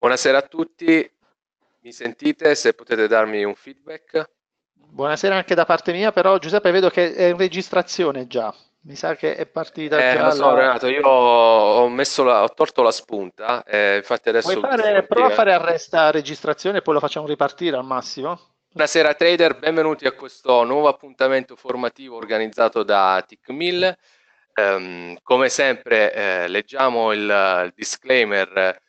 Buonasera a tutti, mi sentite? Se potete darmi un feedback. Buonasera anche da parte mia, però Giuseppe vedo che è in registrazione già. Mi sa che è partita eh, già. Lo so, la... Renato, io ho, la, ho, torto la spunta. Eh, infatti adesso Puoi fare, prova a fare arresta registrazione e poi lo facciamo ripartire al massimo. Buonasera trader, benvenuti a questo nuovo appuntamento formativo organizzato da TICMIL. Um, ehm, come sempre eh, leggiamo il, il disclaimer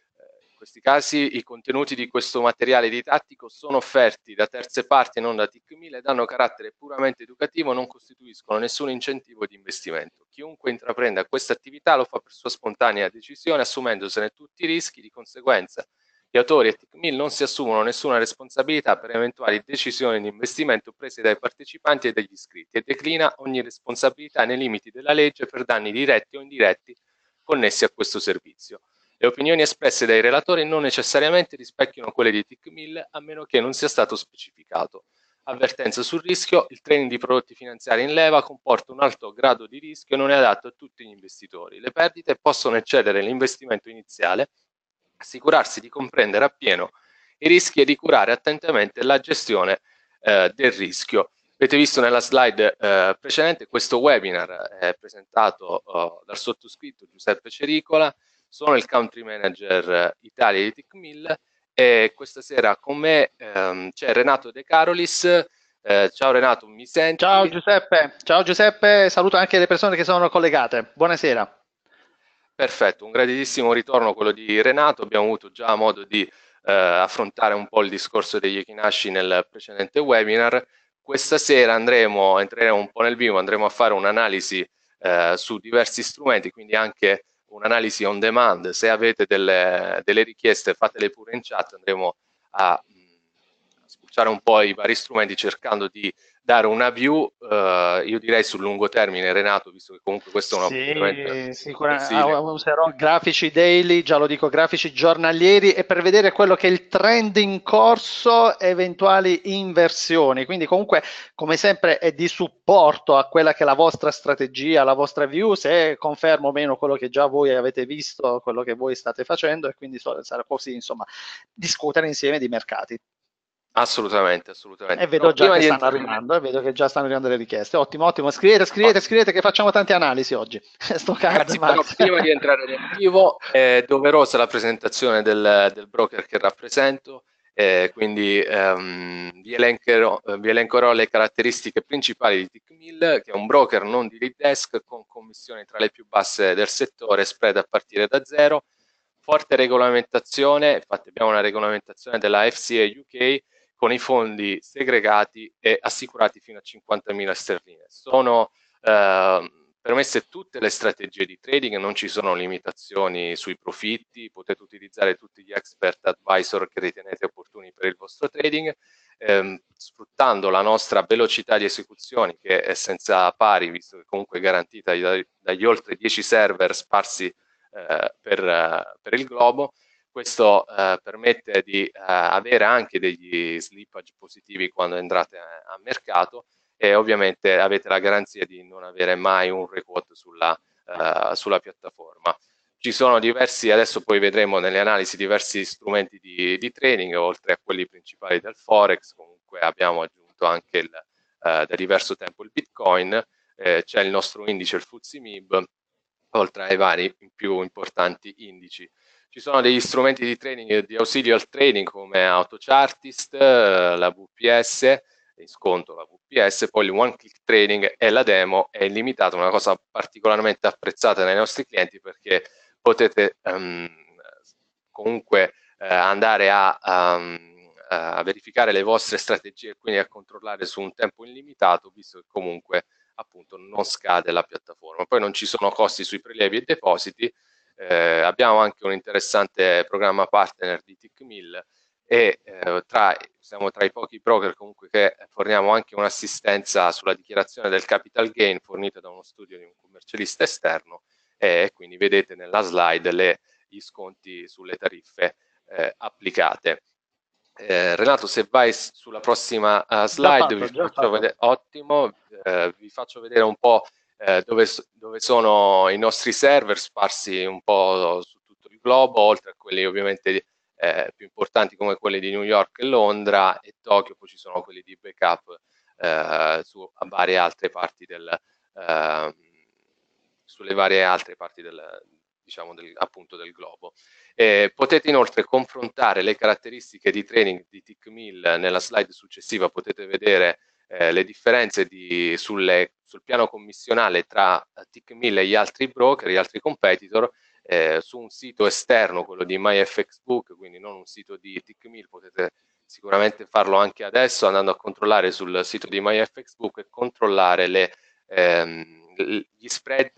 questi casi i contenuti di questo materiale didattico sono offerti da terze parti e non da TIC 1000 e hanno carattere puramente educativo, non costituiscono nessun incentivo di investimento. Chiunque intraprenda questa attività lo fa per sua spontanea decisione, assumendosene tutti i rischi di conseguenza. Gli autori e TIC 1000 non si assumono nessuna responsabilità per eventuali decisioni di investimento prese dai partecipanti e dagli iscritti e declina ogni responsabilità nei limiti della legge per danni diretti o indiretti connessi a questo servizio. Le opinioni espresse dai relatori non necessariamente rispecchiano quelle di Tick Mill a meno che non sia stato specificato. Avvertenza sul rischio, il trading di prodotti finanziari in leva comporta un alto grado di rischio e non è adatto a tutti gli investitori. Le perdite possono eccedere l'investimento iniziale, assicurarsi di comprendere appieno i rischi e di curare attentamente la gestione eh, del rischio. Avete visto nella slide eh, precedente, questo webinar è eh, presentato eh, dal sottoscritto Giuseppe Cericola, sono il country manager eh, Italia di TICMIL e questa sera con me ehm, c'è Renato De Carolis. Eh, ciao Renato, mi senti? Ciao Giuseppe, ciao Giuseppe, saluto anche le persone che sono collegate. Buonasera. Perfetto, un graditissimo ritorno quello di Renato, abbiamo avuto già modo di eh, affrontare un po' il discorso degli Echinashi nel precedente webinar. Questa sera andremo, entreremo un po' nel vivo, andremo a fare un'analisi eh, su diversi strumenti, quindi anche un'analisi on demand, se avete delle, delle richieste fatele pure in chat, andremo a spulciare un po' i vari strumenti cercando di dare una view, eh, io direi sul lungo termine, Renato, visto che comunque questo è un sì, sicuramente ah, userò grafici daily, già lo dico, grafici giornalieri e per vedere quello che è il trend in corso, eventuali inversioni. Quindi comunque, come sempre, è di supporto a quella che è la vostra strategia, la vostra view, se confermo o meno quello che già voi avete visto, quello che voi state facendo e quindi sarà così, insomma, discutere insieme di mercati. Assolutamente, assolutamente. E vedo no, già che stanno entrare... arrivando, e vedo che già stanno arrivando le richieste. Ottimo, ottimo. Scrivete, scrivete, scrivete che facciamo tante analisi oggi. Sto cazzo, Ragazzi, prima di entrare nel vivo è eh, doverosa la presentazione del, del broker che rappresento, eh, quindi ehm, vi, elencherò, vi, elencherò, le caratteristiche principali di TickMill, che è un broker non di lead desk con commissioni tra le più basse del settore, spread a partire da zero, forte regolamentazione, infatti abbiamo una regolamentazione della FCA UK con i fondi segregati e assicurati fino a 50.000 sterline. Sono eh, permesse tutte le strategie di trading, non ci sono limitazioni sui profitti, potete utilizzare tutti gli expert advisor che ritenete opportuni per il vostro trading, ehm, sfruttando la nostra velocità di esecuzione che è senza pari, visto che comunque è garantita dagli, dagli oltre 10 server sparsi eh, per, eh, per il globo questo eh, permette di eh, avere anche degli slippage positivi quando entrate a, eh, a, mercato e ovviamente avete la garanzia di non avere mai un requote sulla, eh, sulla piattaforma. Ci sono diversi, adesso poi vedremo nelle analisi, diversi strumenti di, di trading, oltre a quelli principali del Forex, comunque abbiamo aggiunto anche il, eh, da diverso tempo il Bitcoin, eh, c'è il nostro indice, il FTSE MIB, oltre ai vari più importanti indici. Ci sono degli strumenti di training, di ausilio al training come AutoChartist, eh, la VPS, in sconto la VPS, poi il one click training e la demo è illimitata, una cosa particolarmente apprezzata dai nostri clienti perché potete um, comunque uh, andare a, um, a, verificare le vostre strategie e quindi a controllare su un tempo illimitato, visto che comunque appunto non scade la piattaforma. Poi non ci sono costi sui prelievi e depositi, eh, abbiamo anche un interessante programma partner di TICMIL e eh, tra, siamo tra i pochi broker comunque che forniamo anche un'assistenza sulla dichiarazione del capital gain fornita da uno studio di un commercialista esterno e quindi vedete nella slide le, gli sconti sulle tariffe eh, applicate. Eh, Renato, se vai sulla prossima uh, slide, fatto, vi faccio vedere, ottimo, eh, vi faccio vedere un po' eh, dove, dove, sono i nostri server sparsi un po' su tutto il globo, oltre a quelli ovviamente eh, più importanti come quelli di New York e Londra e Tokyo, poi ci sono quelli di backup eh, su a varie altre parti del, ehm, sulle varie altre parti del, diciamo del, appunto del globo. Eh, potete inoltre confrontare le caratteristiche di training di TIC1000 nella slide successiva, potete vedere eh, le differenze di, sulle, sul piano commissionale tra eh, TIC1000 e gli altri broker, gli altri competitor, eh, su un sito esterno, quello di MyFXBook, quindi non un sito di TIC1000, potete sicuramente farlo anche adesso andando a controllare sul sito di MyFXBook e controllare le, ehm, gli spread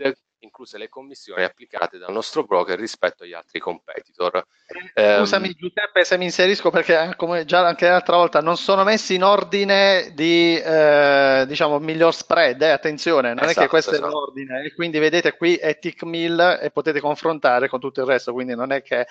incluse le commissioni eh. applicate dal nostro broker rispetto agli altri competitor. Eh, ehm, scusami um, Giuseppe se mi inserisco perché eh, come già anche l'altra volta non sono messi in ordine di eh, diciamo miglior spread, eh, attenzione, non esatto, è che esatto, questo esatto. è l'ordine quindi vedete qui è tick mill e potete confrontare con tutto il resto, quindi non è che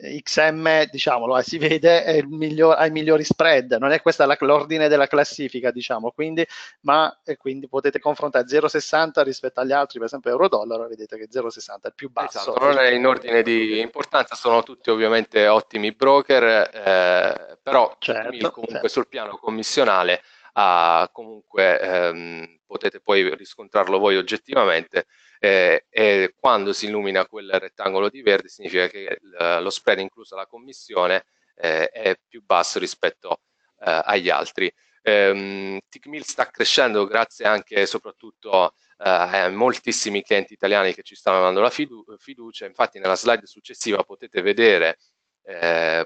XM diciamolo eh, si vede è il miglior, ha i migliori spread, non è questo l'ordine della classifica diciamo, quindi, ma quindi potete confrontare 0,60 rispetto agli altri per esempio euro dollaro allora vedete che 0,60 è il più basso. Esatto, non è in ordine di importanza, sono tutti ovviamente ottimi broker, eh, però certo, comunque certo. sul piano commissionale ah, comunque ehm, potete poi riscontrarlo voi oggettivamente eh, e quando si illumina quel rettangolo di verde significa che l- lo spread incluso la commissione eh, è più basso rispetto eh, agli altri. Eh, TICMIL sta crescendo grazie anche e soprattutto eh, eh, moltissimi clienti italiani che ci stanno dando la fidu- fiducia, infatti nella slide successiva potete vedere eh,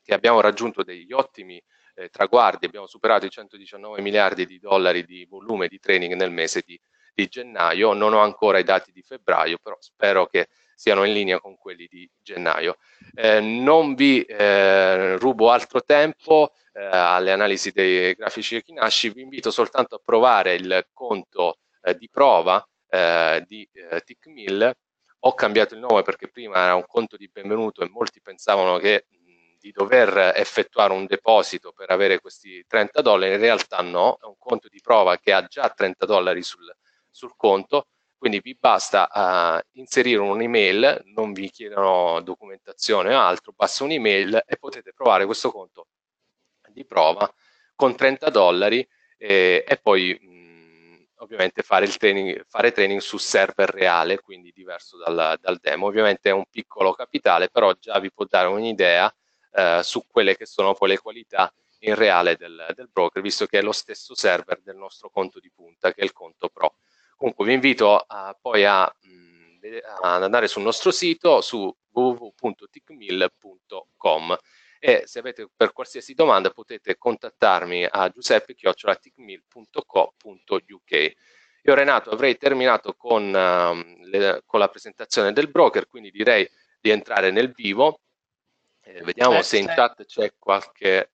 che abbiamo raggiunto degli ottimi eh, traguardi, abbiamo superato i 119 miliardi di dollari di volume di training nel mese di, di gennaio, non ho ancora i dati di febbraio, però spero che siano in linea con quelli di gennaio. Eh, non vi eh, rubo altro tempo eh, alle analisi dei grafici di Kinashi, vi invito soltanto a provare il conto eh, di prova eh, di eh, TickMill. Ho cambiato il nome perché prima era un conto di benvenuto e molti pensavano che di dover effettuare un deposito per avere questi 30 dollari, in realtà no, è un conto di prova che ha già 30 dollari sul, sul conto, quindi vi basta uh, inserire un'email, non vi chiedono documentazione o altro, basta un'email e potete provare questo conto di prova con 30 dollari e, eh, e poi mh, ovviamente fare, training, fare training, su server reale, quindi diverso dal, dal, demo. Ovviamente è un piccolo capitale, però già vi può dare un'idea eh, su quelle che sono poi le qualità in reale del, del, broker, visto che è lo stesso server del nostro conto di punta, che è il conto pro. Comunque vi invito a, poi a, mh, mm, ad andare sul nostro sito su www.ticmill.com e se avete per qualsiasi domanda potete contattarmi a giuseppe.ticmil.co.uk. Io Renato avrei terminato con, uh, le, con, la presentazione del broker, quindi direi di entrare nel vivo. Eh, vediamo eh, se in certo. chat c'è qualche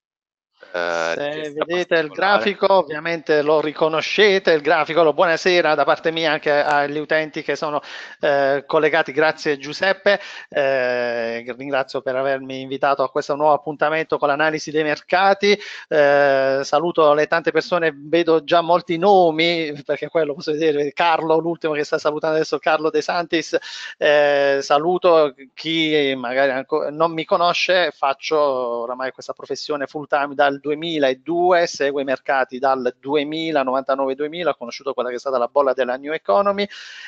eh, Se vedete il grafico, ovviamente lo riconoscete, il grafico, lo buonasera da parte mia anche agli utenti che sono eh, collegati, grazie Giuseppe, eh, ringrazio per avermi invitato a questo nuovo appuntamento con l'analisi dei mercati, eh, saluto le tante persone, vedo già molti nomi, perché quello posso vedere, Carlo, l'ultimo che sta salutando adesso, Carlo De Santis, eh, saluto chi magari non mi conosce, faccio oramai questa professione full time da dal 2002, segue i mercati dal 2000, 99-2000, ha conosciuto quella che è stata la bolla della New Economy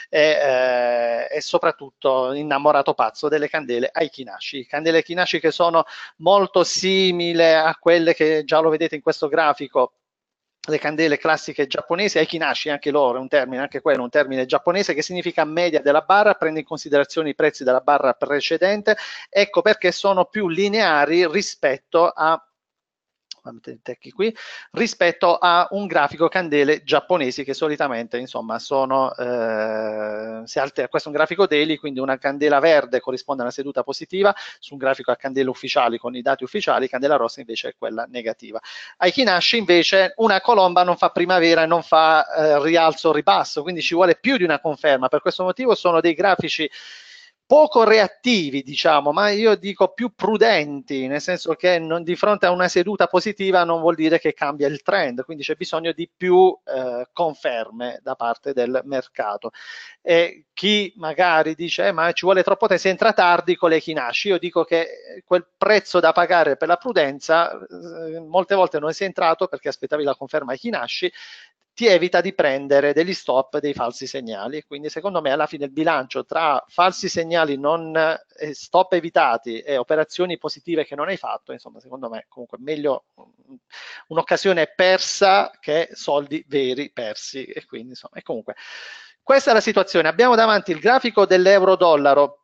e, eh, e soprattutto innamorato pazzo delle candele Aikinashi. Candele Aikinashi che sono molto simili a quelle che già lo vedete in questo grafico le candele classiche giapponesi, aikinashi anche loro, è un termine, anche quello, è un termine giapponese che significa media della barra, prende in considerazione i prezzi della barra precedente, ecco perché sono più lineari rispetto a ecchi qui, rispetto a un grafico candele giapponesi che solitamente insomma sono, eh, si altera, questo è un grafico daily, quindi una candela verde corrisponde a una seduta positiva, su un grafico a candele ufficiali con i dati ufficiali, candela rossa invece è quella negativa. A Ikinashi invece una colomba non fa primavera e non fa eh, rialzo ribasso, quindi ci vuole più di una conferma, per questo motivo sono dei grafici poco reattivi, diciamo, ma io dico più prudenti, nel senso che non, di fronte a una seduta positiva non vuol dire che cambia il trend, quindi c'è bisogno di più eh, conferme da parte del mercato. E chi magari dice eh, ma ci vuole troppo tempo, se entra tardi con le chinasci, io dico che eh, quel prezzo da pagare per la prudenza eh, molte volte non è entrato perché aspettavi la conferma ai chinasci, ti evita di prendere degli stop dei falsi segnali. Quindi, secondo me, alla fine il bilancio tra falsi segnali non eh, stop evitati e operazioni positive che non hai fatto, insomma, secondo me, comunque meglio un'occasione persa che soldi veri persi. E quindi, insomma, e comunque. Questa è la situazione. Abbiamo davanti il grafico dell'euro-dollaro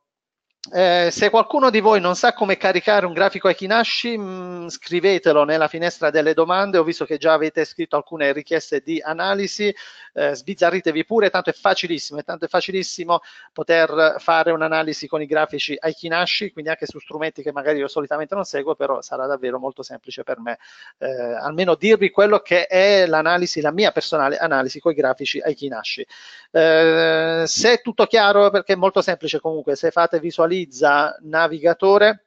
eh, se qualcuno di voi non sa come caricare un grafico Ekinashi, mh, mm, scrivetelo nella finestra delle domande. Ho visto che già avete scritto alcune richieste di analisi. Eh, sbizzarritevi pure, tanto è facilissimo. È tanto è facilissimo poter fare un'analisi con i grafici Aikinashi, quindi anche su strumenti che magari io solitamente non seguo, però sarà davvero molto semplice per me. Eh, almeno dirvi quello che è l'analisi, la mia personale analisi con i grafici Aikinashi. Eh, se è tutto chiaro, perché è molto semplice comunque, se fate visualizzazione visualizza navigatore,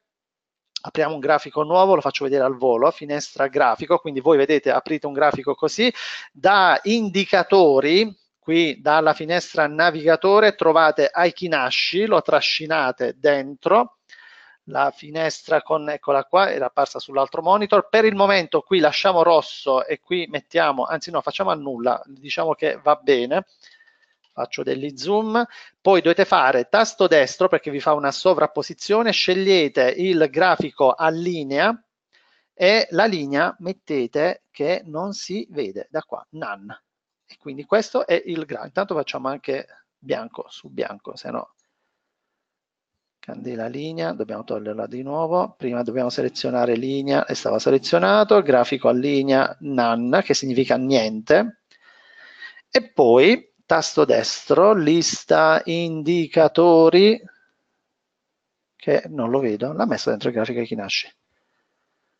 apriamo un grafico nuovo, lo faccio vedere al volo, a finestra grafico, quindi voi vedete, aprite un grafico così, da indicatori, qui dalla finestra navigatore trovate Aikinashi, lo trascinate dentro, la finestra con, eccola qua, era apparsa sull'altro monitor, per il momento qui lasciamo rosso e qui mettiamo, anzi no, facciamo a nulla, diciamo che va bene, faccio degli zoom, poi dovete fare tasto destro perché vi fa una sovrapposizione, scegliete il grafico a linea e la linea mettete che non si vede da qua, none. E quindi questo è il grafico. Intanto facciamo anche bianco su bianco, se no candela linea, dobbiamo toglierla di nuovo, prima dobbiamo selezionare linea e stava selezionato, grafico a linea none che significa niente e poi tasto destro, lista indicatori, che non lo vedo, l'ha messo dentro il grafico grafica chi nasce?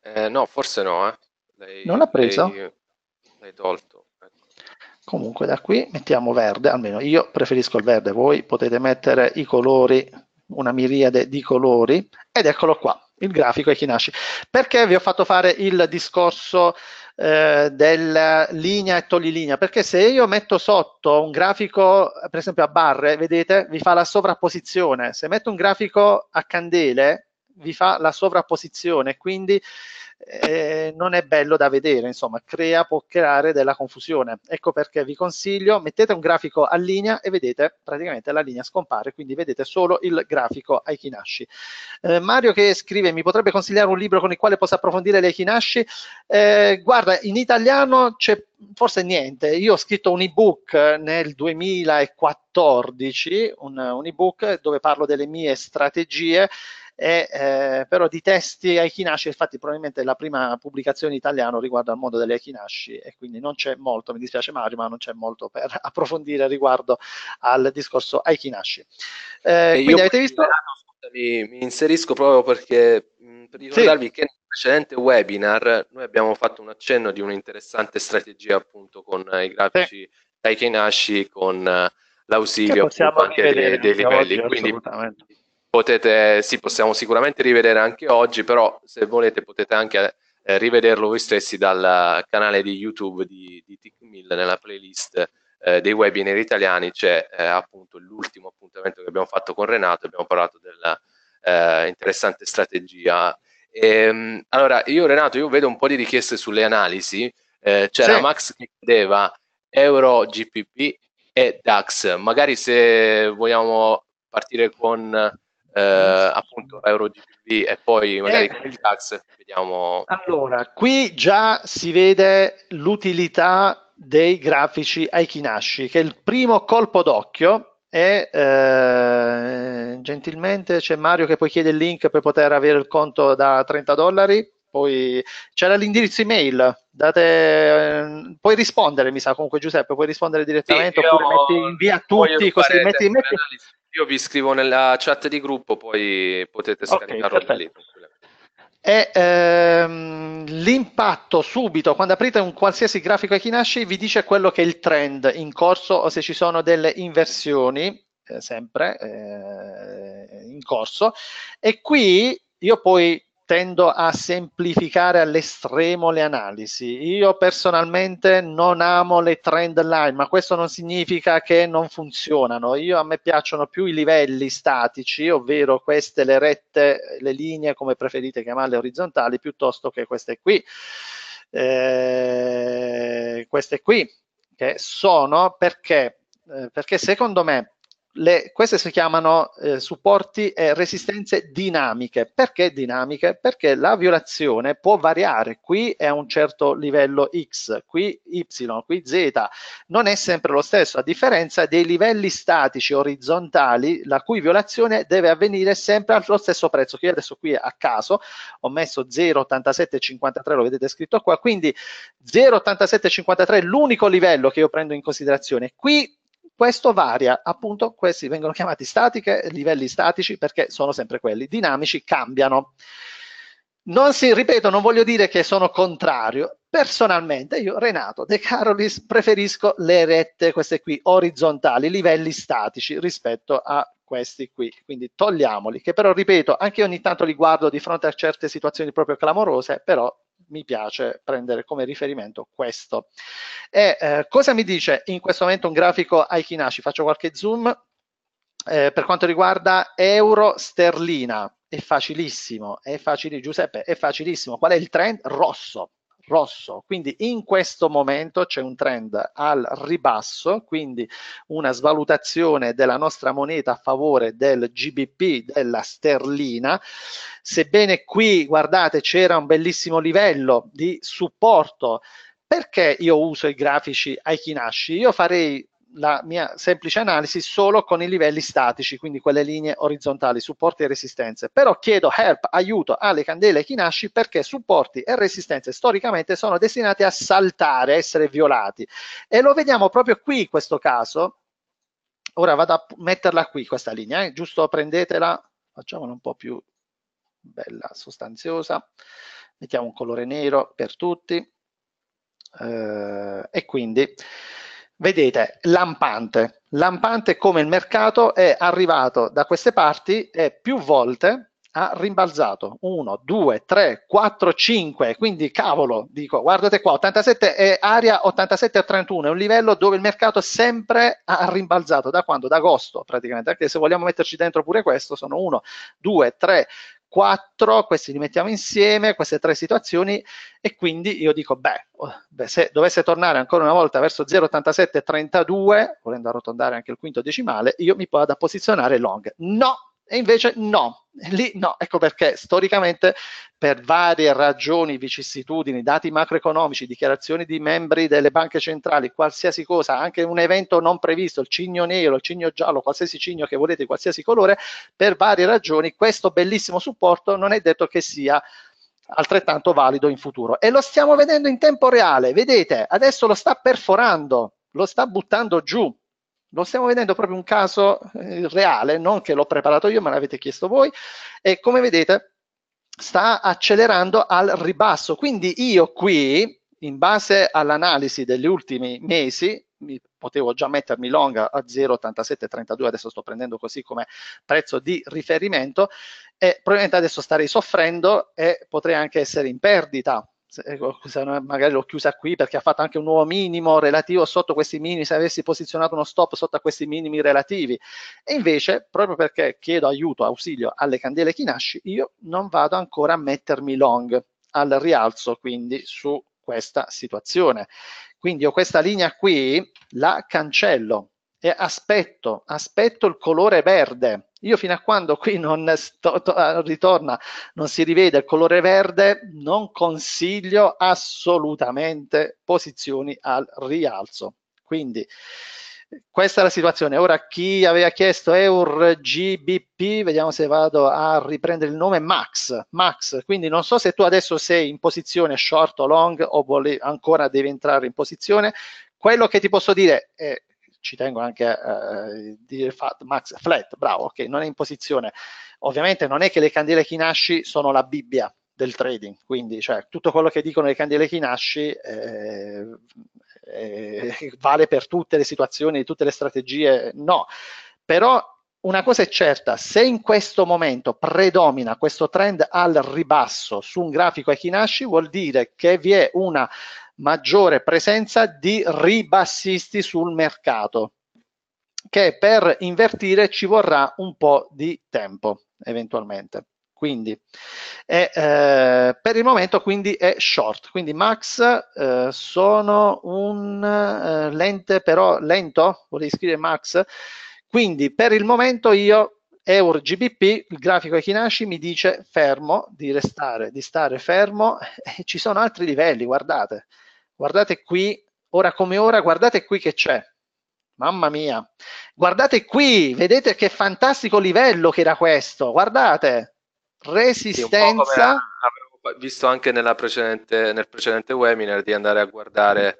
Eh, no, forse no. Eh. Lei, non l'ha preso? L'hai tolto. Comunque da qui mettiamo verde, almeno io preferisco il verde, voi potete mettere i colori, una miriade di colori, ed eccolo qua, il grafico è chi nasce. Perché vi ho fatto fare il discorso eh, della linea e togli linea, perché se io metto sotto un grafico, per esempio a barre, vedete, vi fa la sovrapposizione, se metto un grafico a candele, vi fa la sovrapposizione, quindi eh, non è bello da vedere, insomma, crea, può creare della confusione. Ecco perché vi consiglio, mettete un grafico a linea e vedete praticamente la linea scompare, quindi vedete solo il grafico ai Aikinashi. Eh, Mario che scrive, mi potrebbe consigliare un libro con il quale possa approfondire le Aikinashi? Eh, guarda, in italiano c'è forse niente. Io ho scritto un ebook nel 2014, un, un ebook dove parlo delle mie strategie e, eh, però di testi Aikinashi, infatti probabilmente la prima pubblicazione in italiano riguarda il mondo delle Aikinashi e quindi non c'è molto, mi dispiace Mario, ma non c'è molto per approfondire riguardo al discorso Aikinashi. Eh, quindi avete visto... Mi, mi, inserisco proprio perché mh, mm, per ricordarvi sì. che nel precedente webinar noi abbiamo fatto un accenno di un'interessante strategia appunto con i grafici sì. Aikinashi, con eh, l'ausilio appunto, anche vedere, dei, dei livelli, quindi potete, sì, possiamo sicuramente rivedere anche oggi, però se volete potete anche eh, rivederlo voi stessi dal canale di YouTube di, di TICMIL nella playlist eh, dei webinar italiani c'è eh, appunto l'ultimo appuntamento che abbiamo fatto con Renato, abbiamo parlato della eh, interessante strategia. E, ehm, allora, io Renato, io vedo un po' di richieste sulle analisi, eh, c'era sì. Max che chiedeva Euro, GPP e DAX, magari se vogliamo partire con eh, appunto EuroGPV e poi eh. magari eh, con il DAX vediamo. Allora, qui già si vede l'utilità dei grafici Aikinashi, che il primo colpo d'occhio è eh, gentilmente c'è Mario che poi chiede il link per poter avere il conto da 30 dollari. Poi c'era l'indirizzo email, date, eh, puoi rispondere, mi sa comunque Giuseppe, puoi rispondere direttamente sì, oppure metti invia a tutti così metti, metti, io vi scrivo nella chat di gruppo, poi potete scaricarlo okay, da lì. E ehm, l'impatto subito, quando aprite un qualsiasi grafico Echinashi, vi dice quello che è il trend in corso o se ci sono delle inversioni, eh, sempre eh, in corso. E qui io poi tendo a semplificare all'estremo le analisi. Io personalmente non amo le trend line, ma questo non significa che non funzionano. Io a me piacciono più i livelli statici, ovvero queste le rette, le linee, come preferite chiamarle orizzontali, piuttosto che queste qui. Eh, queste qui che sono perché, eh, perché secondo me le, queste si chiamano eh, supporti e resistenze dinamiche. Perché dinamiche? Perché la violazione può variare, qui è a un certo livello X, qui Y, qui Z, non è sempre lo stesso, a differenza dei livelli statici orizzontali, la cui violazione deve avvenire sempre allo stesso prezzo, che io adesso qui a caso ho messo 0,8753, lo vedete scritto qua, quindi 0,8753 è l'unico livello che io prendo in considerazione. Qui questo varia, appunto, questi vengono chiamati statiche, livelli statici perché sono sempre quelli, dinamici cambiano. Non si, ripeto, non voglio dire che sono contrario, personalmente io, Renato De Carolis, preferisco le rette, queste qui, orizzontali, livelli statici rispetto a questi qui, quindi togliamoli, che però ripeto, anche ogni tanto li guardo di fronte a certe situazioni proprio clamorose, però mi piace prendere come riferimento questo. E eh, cosa mi dice in questo momento un grafico Aikinashi? Faccio qualche zoom. Eh, per quanto riguarda euro sterlina, è facilissimo, è facile Giuseppe, è facilissimo. Qual è il trend? Rosso, rosso. Quindi in questo momento c'è un trend al ribasso, quindi una svalutazione della nostra moneta a favore del GBP, della sterlina. Sebbene qui, guardate, c'era un bellissimo livello di supporto perché io uso i grafici Aikinashi? Io farei la mia semplice analisi solo con i livelli statici, quindi quelle linee orizzontali, supporti e resistenze. Però chiedo help, aiuto alle candele Kinashi perché supporti e resistenze storicamente sono destinate a saltare, a essere violati. E lo vediamo proprio qui in questo caso. Ora vado a metterla qui questa linea, eh? giusto prendetela, facciamola un po' più bella, sostanziosa. Mettiamo un colore nero per tutti. Eh, e quindi vedete, lampante, lampante come il mercato è arrivato da queste parti e più volte ha rimbalzato 1, 2, 3, 4, 5 quindi cavolo, dico guardate qua 87 è area 87 a 31 è un livello dove il mercato sempre ha rimbalzato da quando? Da agosto praticamente anche se vogliamo metterci dentro pure questo sono 1, 2, 3, quattro, questi li mettiamo insieme, queste tre situazioni e quindi io dico, beh, oh, se dovesse tornare ancora una volta verso 0,8732, volendo arrotondare anche il quinto decimale, io mi vado a posizionare long. No, e invece no, lì no, ecco perché storicamente per varie ragioni, vicissitudini, dati macroeconomici, dichiarazioni di membri delle banche centrali, qualsiasi cosa, anche un evento non previsto, il cigno nero, il cigno giallo, qualsiasi cigno che volete, qualsiasi colore, per varie ragioni questo bellissimo supporto non è detto che sia altrettanto valido in futuro. E lo stiamo vedendo in tempo reale, vedete, adesso lo sta perforando, lo sta buttando giù lo stiamo vedendo proprio un caso eh, reale, non che l'ho preparato io, ma l'avete chiesto voi. E come vedete sta accelerando al ribasso. Quindi io qui, in base all'analisi degli ultimi mesi, potevo già mettermi long a 0,8732, adesso sto prendendo così come prezzo di riferimento e probabilmente adesso starei soffrendo e potrei anche essere in perdita eh, magari l'ho chiusa qui perché ha fatto anche un nuovo minimo relativo sotto questi minimi, se avessi posizionato uno stop sotto a questi minimi relativi. E invece, proprio perché chiedo aiuto, ausilio alle candele Kinashi, io non vado ancora a mettermi long al rialzo, quindi su questa situazione. Quindi ho questa linea qui la cancello e aspetto, aspetto il colore verde io fino a quando qui non sto, to, eh, ritorna, non si rivede il colore verde, non consiglio assolutamente posizioni al rialzo. Quindi questa è la situazione. Ora chi aveva chiesto GBP, vediamo se vado a riprendere il nome, Max. Max, quindi non so se tu adesso sei in posizione short o long o vole- ancora devi entrare in posizione. Quello che ti posso dire è ci tengo anche a eh, dire fat, Max Flat, bravo, ok, non è in posizione. Ovviamente non è che le candele Kinashi sono la Bibbia del trading, quindi cioè, tutto quello che dicono le candele Kinashi eh, eh, eh, vale per tutte le situazioni, tutte le strategie, no. Però una cosa è certa, se in questo momento predomina questo trend al ribasso su un grafico Ekinashi, vuol dire che vi è una maggiore presenza di ribassisti sul mercato, che per invertire ci vorrà un po' di tempo eventualmente. Quindi è, eh, per il momento quindi è short, quindi max eh, sono un eh, lente però lento, volevi scrivere max, quindi per il momento io Euro GBP, il grafico Echinashi mi dice fermo, di restare, di stare fermo, e ci sono altri livelli, guardate, guardate qui, ora come ora, guardate qui che c'è. Mamma mia, guardate qui, vedete che fantastico livello che era questo, guardate, resistenza. avevo visto anche precedente, nel precedente webinar di andare a guardare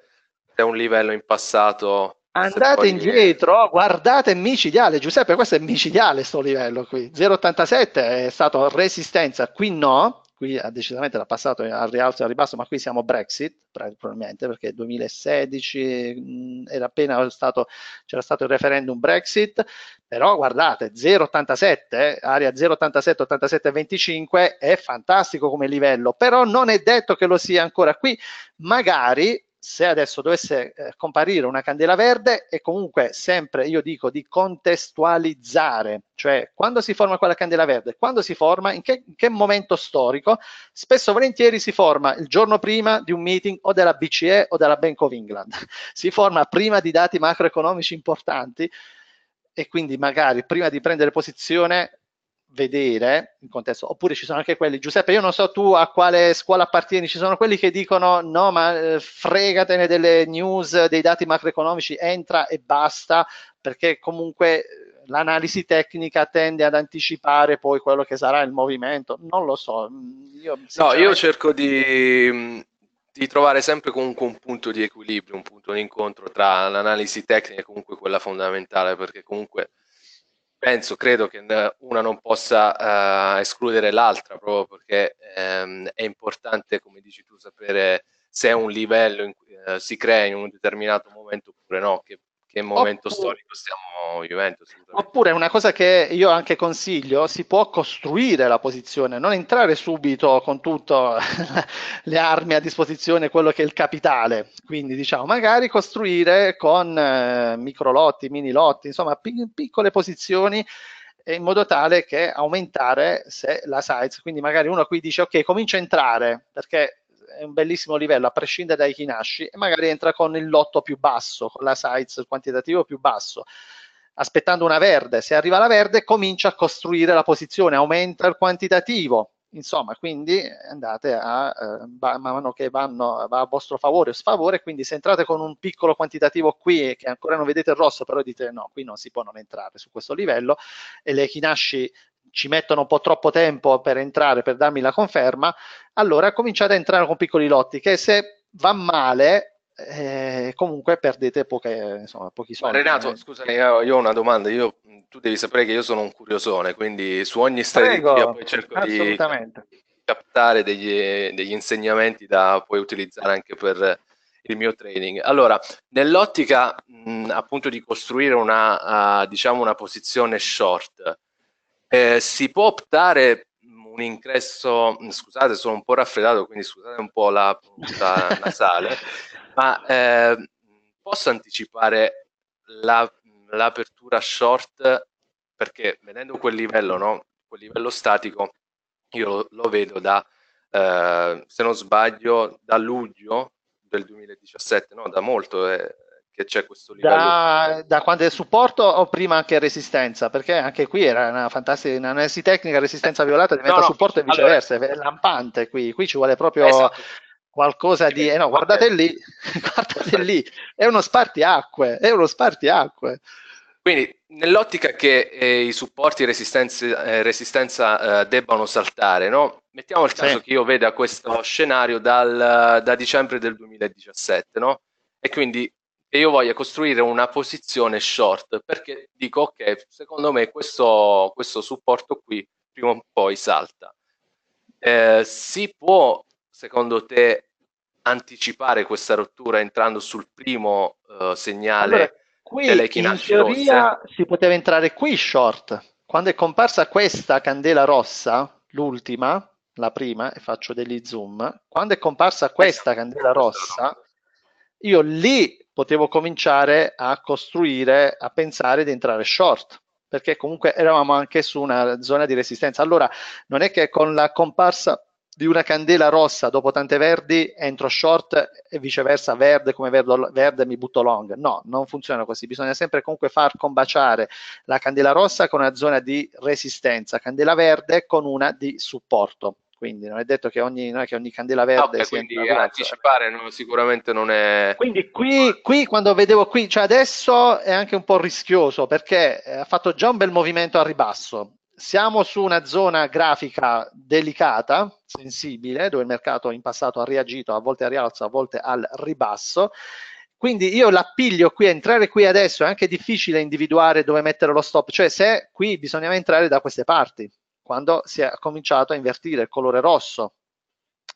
da un livello in passato. Andate indietro, guardate micidiale, Giuseppe, questo è micidiale sto livello qui, 0,87 è stato resistenza, qui no, qui ha decisamente da passato al rialzo e al ribasso, ma qui siamo Brexit probabilmente perché 2016 mh, era appena stato, c'era stato il referendum Brexit, però guardate 0,87, eh, area 0,87, 87, 25 è fantastico come livello, però non è detto che lo sia ancora qui, magari se adesso dovesse eh, comparire una candela verde è comunque sempre, io dico, di contestualizzare, cioè quando si forma quella candela verde, quando si forma, in che, in che momento storico, spesso volentieri si forma il giorno prima di un meeting o della BCE o della Bank of England, si forma prima di dati macroeconomici importanti e quindi magari prima di prendere posizione vedere il contesto, oppure ci sono anche quelli, Giuseppe, io non so tu a quale scuola appartieni, ci sono quelli che dicono no, ma eh, fregatene delle news, dei dati macroeconomici, entra e basta, perché comunque eh, l'analisi tecnica tende ad anticipare poi quello che sarà il movimento, non lo so. Mm, io, no, io cerco di, mm, di trovare sempre comunque un punto di equilibrio, un punto di incontro tra l'analisi tecnica e comunque quella fondamentale, perché comunque penso, credo che una non possa uh, escludere l'altra, proprio perché um, è importante, come dici tu, sapere se un livello in cui, uh, si crea in un determinato momento oppure no, che che momento oppure, storico stiamo vivendo. Oppure una cosa che io anche consiglio, si può costruire la posizione, non entrare subito con tutte le armi a disposizione, quello che è il capitale. Quindi diciamo, magari costruire con eh, microlotti, mini lotti, insomma pi- piccole posizioni eh, in modo tale che aumentare se la size. Quindi magari uno qui dice ok, comincia a entrare perché è un bellissimo livello a prescindere dai Hinashi e magari entra con il lotto più basso, con la size il quantitativo più basso aspettando una verde. Se arriva la verde, comincia a costruire la posizione, aumenta il quantitativo. Insomma, quindi andate a eh, man mano che vanno, va a vostro favore o sfavore. Quindi, se entrate con un piccolo quantitativo qui eh, che ancora non vedete il rosso, però dite no, qui non si può non entrare su questo livello. E le Hinashi ci mettono un po' troppo tempo per entrare, per darmi la conferma, allora cominciate a entrare con piccoli lotti, che se va male eh, comunque perdete poche, insomma, pochi soldi. Ma Renato, eh. scusami, eh, io ho una domanda. Io, tu devi sapere che io sono un curiosone, quindi su ogni strategia Prego, poi cerco di captare degli, degli, insegnamenti da poi utilizzare anche per il mio trading. Allora, nell'ottica mh, appunto di costruire una, uh, diciamo una posizione short, eh, si può optare un ingresso, mm, scusate sono un po' raffreddato quindi scusate un po' la punta nasale, ma eh, posso anticipare la, l'apertura short perché vedendo quel livello, no? quel livello statico, io lo, vedo da, eh, se non sbaglio, da luglio del 2017, no? da molto, è, eh, che c'è questo livello. Da, da, quando è supporto o prima anche resistenza? Perché anche qui era una fantastica analisi tecnica, resistenza violata diventa no, no, supporto e viceversa, allora, è lampante qui, qui ci vuole proprio... Esatto. Qualcosa di, eh no, guardate lì, guardate lì, è uno spartiacque, è uno spartiacque. Quindi, nell'ottica che eh, i supporti resistenza, eh, resistenza eh, debbano saltare, no? mettiamo il caso sì. che io veda questo scenario dal, da dicembre del 2017, no? e quindi e io voglio costruire una posizione short perché dico ok, secondo me questo, questo supporto qui prima o poi salta. Eh, si può, secondo te, anticipare questa rottura entrando sul primo eh, segnale allora, qui, delle chinacce In teoria rosse? si poteva entrare qui short. Quando è comparsa questa candela rossa, l'ultima, la prima, e faccio degli zoom, quando è comparsa questa candela rossa, io lì potevo cominciare a costruire, a pensare di entrare short perché comunque eravamo anche su una zona di resistenza. Allora, non è che con la comparsa di una candela rossa dopo tante verdi entro short e viceversa verde come verde, verde mi butto long. No, non funziona così. Bisogna sempre comunque far combaciare la candela rossa con una zona di resistenza, candela verde con una di supporto quindi non è detto che ogni, non è che ogni candela verde ah, okay, sia quindi anticipare no, sicuramente non è quindi qui, qui, quando vedevo qui cioè adesso è anche un po' rischioso perché eh, ha fatto già un bel movimento a ribasso siamo su una zona grafica delicata, sensibile, dove il mercato in passato ha reagito a volte al rialzo, a volte al ribasso. Quindi io l'appiglio qui, entrare qui adesso è anche difficile individuare dove mettere lo stop, cioè se qui bisognava entrare da queste parti, quando si è cominciato a invertire il colore rosso.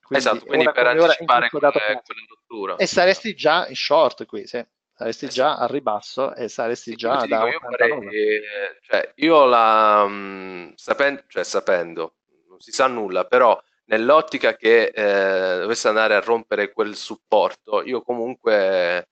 Quindi, esatto, quindi per anticipare quella, rottura. E saresti già in short qui, sì. saresti esatto. già al ribasso e saresti sì, già da io, farei, eh, cioè, io la, mm, sapendo, cioè, sapendo, non si sa nulla, però nell'ottica che eh, dovesse andare a rompere quel supporto, io comunque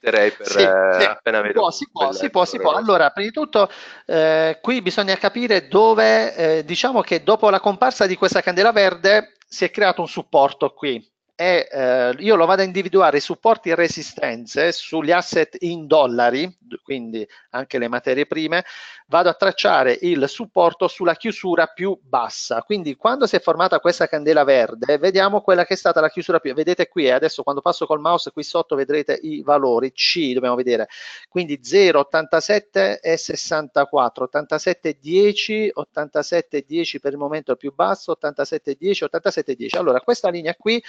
approfitterei per sì, eh, sì. appena vedo. si può, si può, si può. Allora, prima di tutto, eh, qui bisogna capire dove, eh, diciamo che dopo la comparsa di questa candela verde si è creato un supporto qui. E, eh, io lo vado a individuare i supporti e resistenze sugli asset in dollari, quindi anche le materie prime, vado a tracciare il supporto sulla chiusura più bassa. Quindi quando si è formata questa candela verde, vediamo quella che è stata la chiusura più. Vedete qui, eh, adesso quando passo col mouse qui sotto vedrete i valori C, dobbiamo vedere. Quindi 0, 87 e 64, 87, 10, 87, 10 per il momento il più basso, 87, 10, 87, 10. Allora questa linea qui,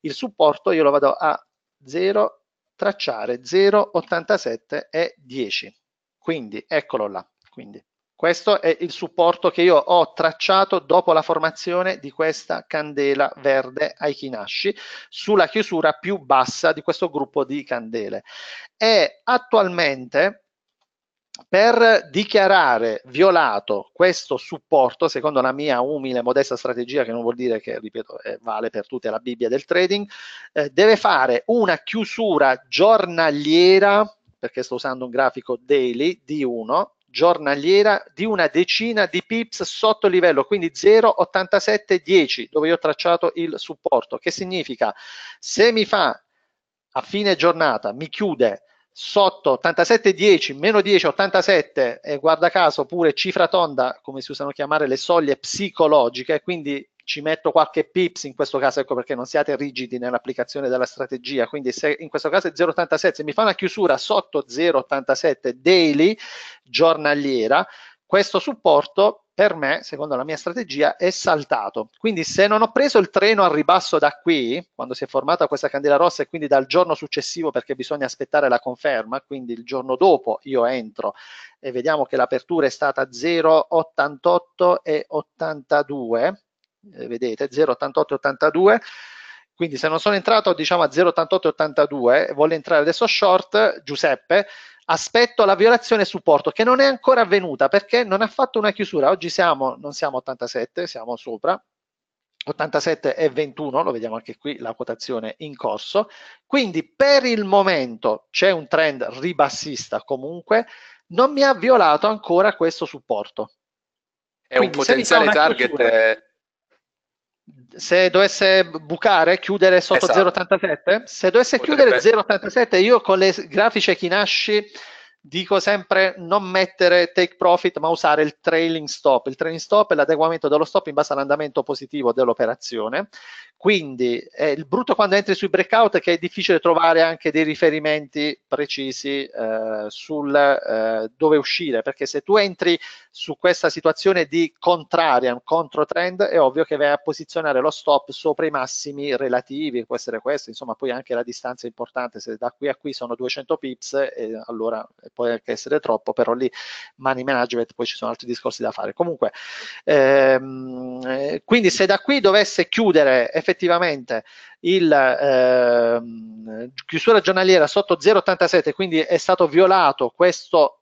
il supporto io lo vado a 0, tracciare 0, 87 e 10. Quindi eccolo là. Quindi questo è il supporto che io ho tracciato dopo la formazione di questa candela verde ai Aikinashi sulla chiusura più bassa di questo gruppo di candele. E attualmente per dichiarare violato questo supporto, secondo la mia umile e modesta strategia, che non vuol dire che, ripeto, eh, vale per tutte la Bibbia del trading, eh, deve fare una chiusura giornaliera, perché sto usando un grafico daily, di 1, giornaliera di una decina di pips sotto livello, quindi 0,8710, dove io ho tracciato il supporto, che significa se mi fa a fine giornata, mi chiude sotto 87,10, meno 10, 87 e guarda caso pure cifra tonda, come si usano chiamare le soglie psicologiche, quindi ci metto qualche pips in questo caso, ecco perché non siate rigidi nell'applicazione della strategia, quindi se in questo caso è 0,87, se mi fa una chiusura sotto 0,87 daily giornaliera, questo supporto per me, secondo la mia strategia, è saltato. Quindi se non ho preso il treno al ribasso da qui, quando si è formata questa candela rossa e quindi dal giorno successivo perché bisogna aspettare la conferma, quindi il giorno dopo io entro e vediamo che l'apertura è stata 0,88 e 82, eh, vedete 0,8882 quindi se non sono entrato diciamo a 0,8882 voglio entrare adesso short Giuseppe aspetto la violazione supporto che non è ancora avvenuta perché non ha fatto una chiusura oggi siamo non siamo 87 siamo sopra 87 e 21 lo vediamo anche qui la quotazione in corso quindi per il momento c'è un trend ribassista comunque non mi ha violato ancora questo supporto è quindi, un potenziale target chiusura, se dovesse bucare, chiudere sotto esatto. 0,87, se dovesse Potrebbe. chiudere 0,87, io con le grafiche Kinashi dico sempre non mettere take profit ma usare il trailing stop. Il trailing stop è l'adeguamento dello stop in base all'andamento positivo dell'operazione. Quindi è il brutto quando entri sui breakout è che è difficile trovare anche dei riferimenti precisi eh, sul eh, dove uscire, perché se tu entri su questa situazione di contrarian, trend è ovvio che vai a posizionare lo stop sopra i massimi relativi, può essere questo, insomma poi anche la distanza è importante, se da qui a qui sono 200 pips, eh, allora può anche essere troppo, però lì money management poi ci sono altri discorsi da fare. Comunque, ehm, eh, quindi se da qui dovesse chiudere effettivamente il ehm, chiusura giornaliera sotto 0,87, quindi è stato violato questo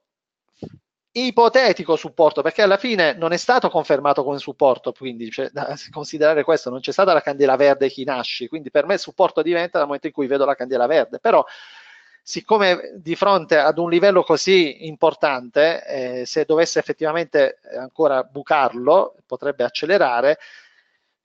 ipotetico supporto, perché alla fine non è stato confermato come supporto, quindi cioè, da considerare questo, non c'è stata la candela verde chi nasce, quindi per me il supporto diventa dal momento in cui vedo la candela verde, però siccome di fronte ad un livello così importante, eh, se dovesse effettivamente eh, ancora bucarlo, potrebbe accelerare.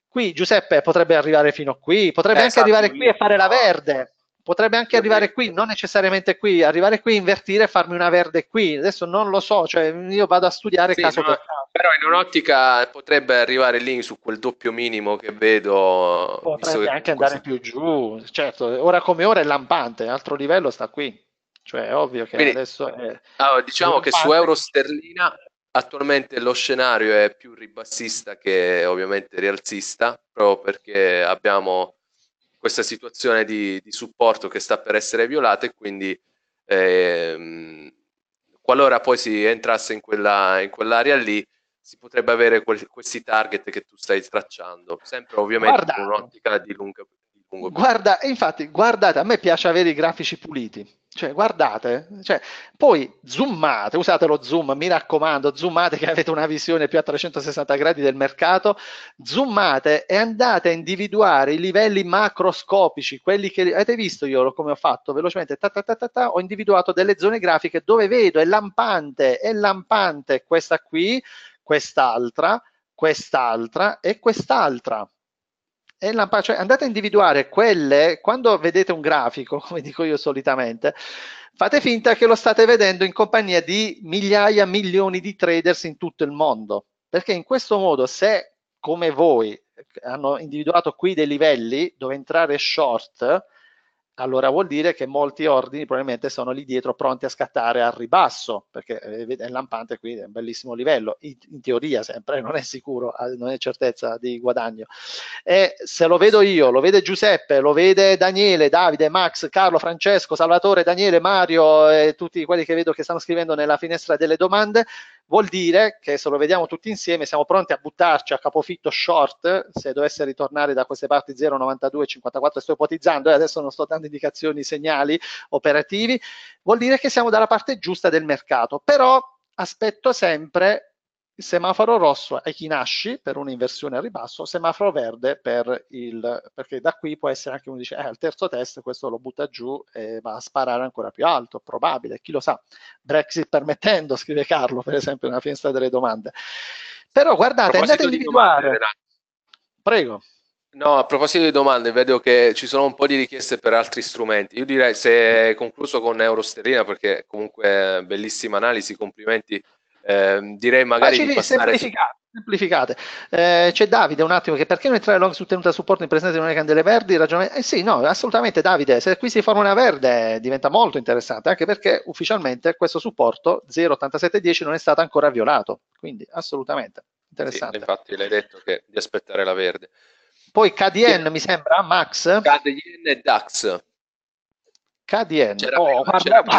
Qui Giuseppe potrebbe arrivare fino a qui, potrebbe eh, anche esatto, arrivare qui e fare la verde, potrebbe anche arrivare qui, non necessariamente qui, arrivare qui, invertire e farmi una verde qui. Adesso non lo so, cioè io vado a studiare sì, caso no, per caso però in un'ottica potrebbe arrivare lì su quel doppio minimo che vedo. Potrebbe anche andare questo... più giù, certo, ora come ora è lampante, l'altro livello sta qui. Cioè, è ovvio che Quindi, adesso è... allora, diciamo lampante. che su euro sterlina attualmente lo scenario è più ribassista che ovviamente rialzista, proprio perché abbiamo questa situazione di, di supporto che sta per essere violata e quindi ehm, qualora poi si entrasse in, quella, in quell'area lì si potrebbe avere que- questi target che tu stai tracciando, sempre ovviamente guarda, con un'ottica di lungo periodo. Guarda, infatti, guardate, a me piace avere i grafici puliti. Cioè, guardate, cioè, poi zoomate, usate lo zoom, mi raccomando, zoomate che avete una visione più a 360 gradi del mercato, zoomate e andate a individuare i livelli macroscopici, quelli che avete visto io come ho fatto velocemente, ta, ta, ta, ho individuato delle zone grafiche dove vedo, è lampante, è lampante questa qui, quest'altra, quest'altra e quest'altra. La, cioè andate a individuare quelle, quando vedete un grafico, come dico io solitamente, fate finta che lo state vedendo in compagnia di migliaia, milioni di traders in tutto il mondo, perché in questo modo se come voi hanno individuato qui dei livelli dove entrare short, allora vuol dire che molti ordini probabilmente sono lì dietro pronti a scattare al ribasso, perché eh, è lampante qui, è un bellissimo livello, in, in teoria sempre, non è sicuro, ah, non è certezza di guadagno. E se lo vedo io, lo vede Giuseppe, lo vede Daniele, Davide, Max, Carlo, Francesco, Salvatore, Daniele, Mario e tutti quelli che vedo che stanno scrivendo nella finestra delle domande, Vuol dire che se lo vediamo tutti insieme siamo pronti a buttarci a capofitto short se dovesse ritornare da queste parti 0,92, 54, sto ipotizzando e eh, adesso non sto dando indicazioni, segnali operativi, vuol dire che siamo dalla parte giusta del mercato, però aspetto sempre il semaforo rosso è chi nasce per un'inversione al ribasso, semaforo verde per il, perché da qui può essere anche uno dice, eh, al terzo test questo lo butta giù e va a sparare ancora più alto, probabile, chi lo sa, Brexit permettendo, scrive Carlo per esempio nella finestra delle domande. Però guardate, andate a individuare. Prego. No, a proposito di domande, vedo che ci sono un po' di richieste per altri strumenti. Io direi se concluso con Eurosterina, perché comunque eh, bellissima analisi, complimenti eh, direi magari Facili, di passare... semplificate. Eh, c'è Davide un attimo che perché non entrare long su tenuta a supporto in presenza di una candele verdi? Ragionamento... Eh sì, no, assolutamente Davide, se qui si forma una verde diventa molto interessante, anche perché ufficialmente questo supporto 08710 non è stato ancora violato, quindi assolutamente interessante. Sì, infatti l'hai detto che di aspettare la verde. Poi KDN sì. mi sembra, Max? KDN e DAX. KDN. Oh, guarda, ma...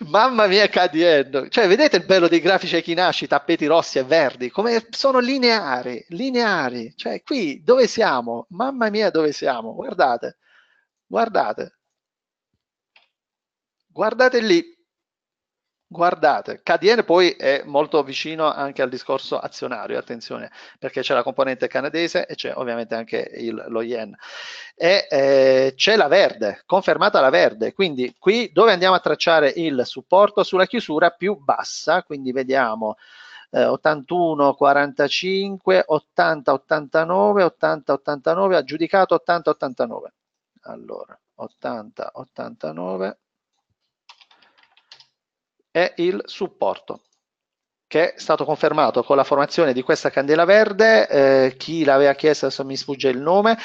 mamma mia KDN. Cioè, vedete il bello dei grafici Kinashi, tappeti rossi e verdi, come sono lineari, lineari. Cioè, qui dove siamo? Mamma mia, dove siamo? Guardate. Guardate. Guardate lì. Guardate, KDN poi è molto vicino anche al discorso azionario, attenzione, perché c'è la componente canadese e c'è ovviamente anche il, lo yen. E eh, c'è la verde, confermata la verde, quindi qui dove andiamo a tracciare il supporto? Sulla chiusura più bassa, quindi vediamo eh, 81, 45, 80, 89, 80, 89, aggiudicato 80, 89. Allora, 80, 89 è il supporto che è stato confermato con la formazione di questa candela verde, eh, chi l'aveva chiesto adesso mi sfugge il nome,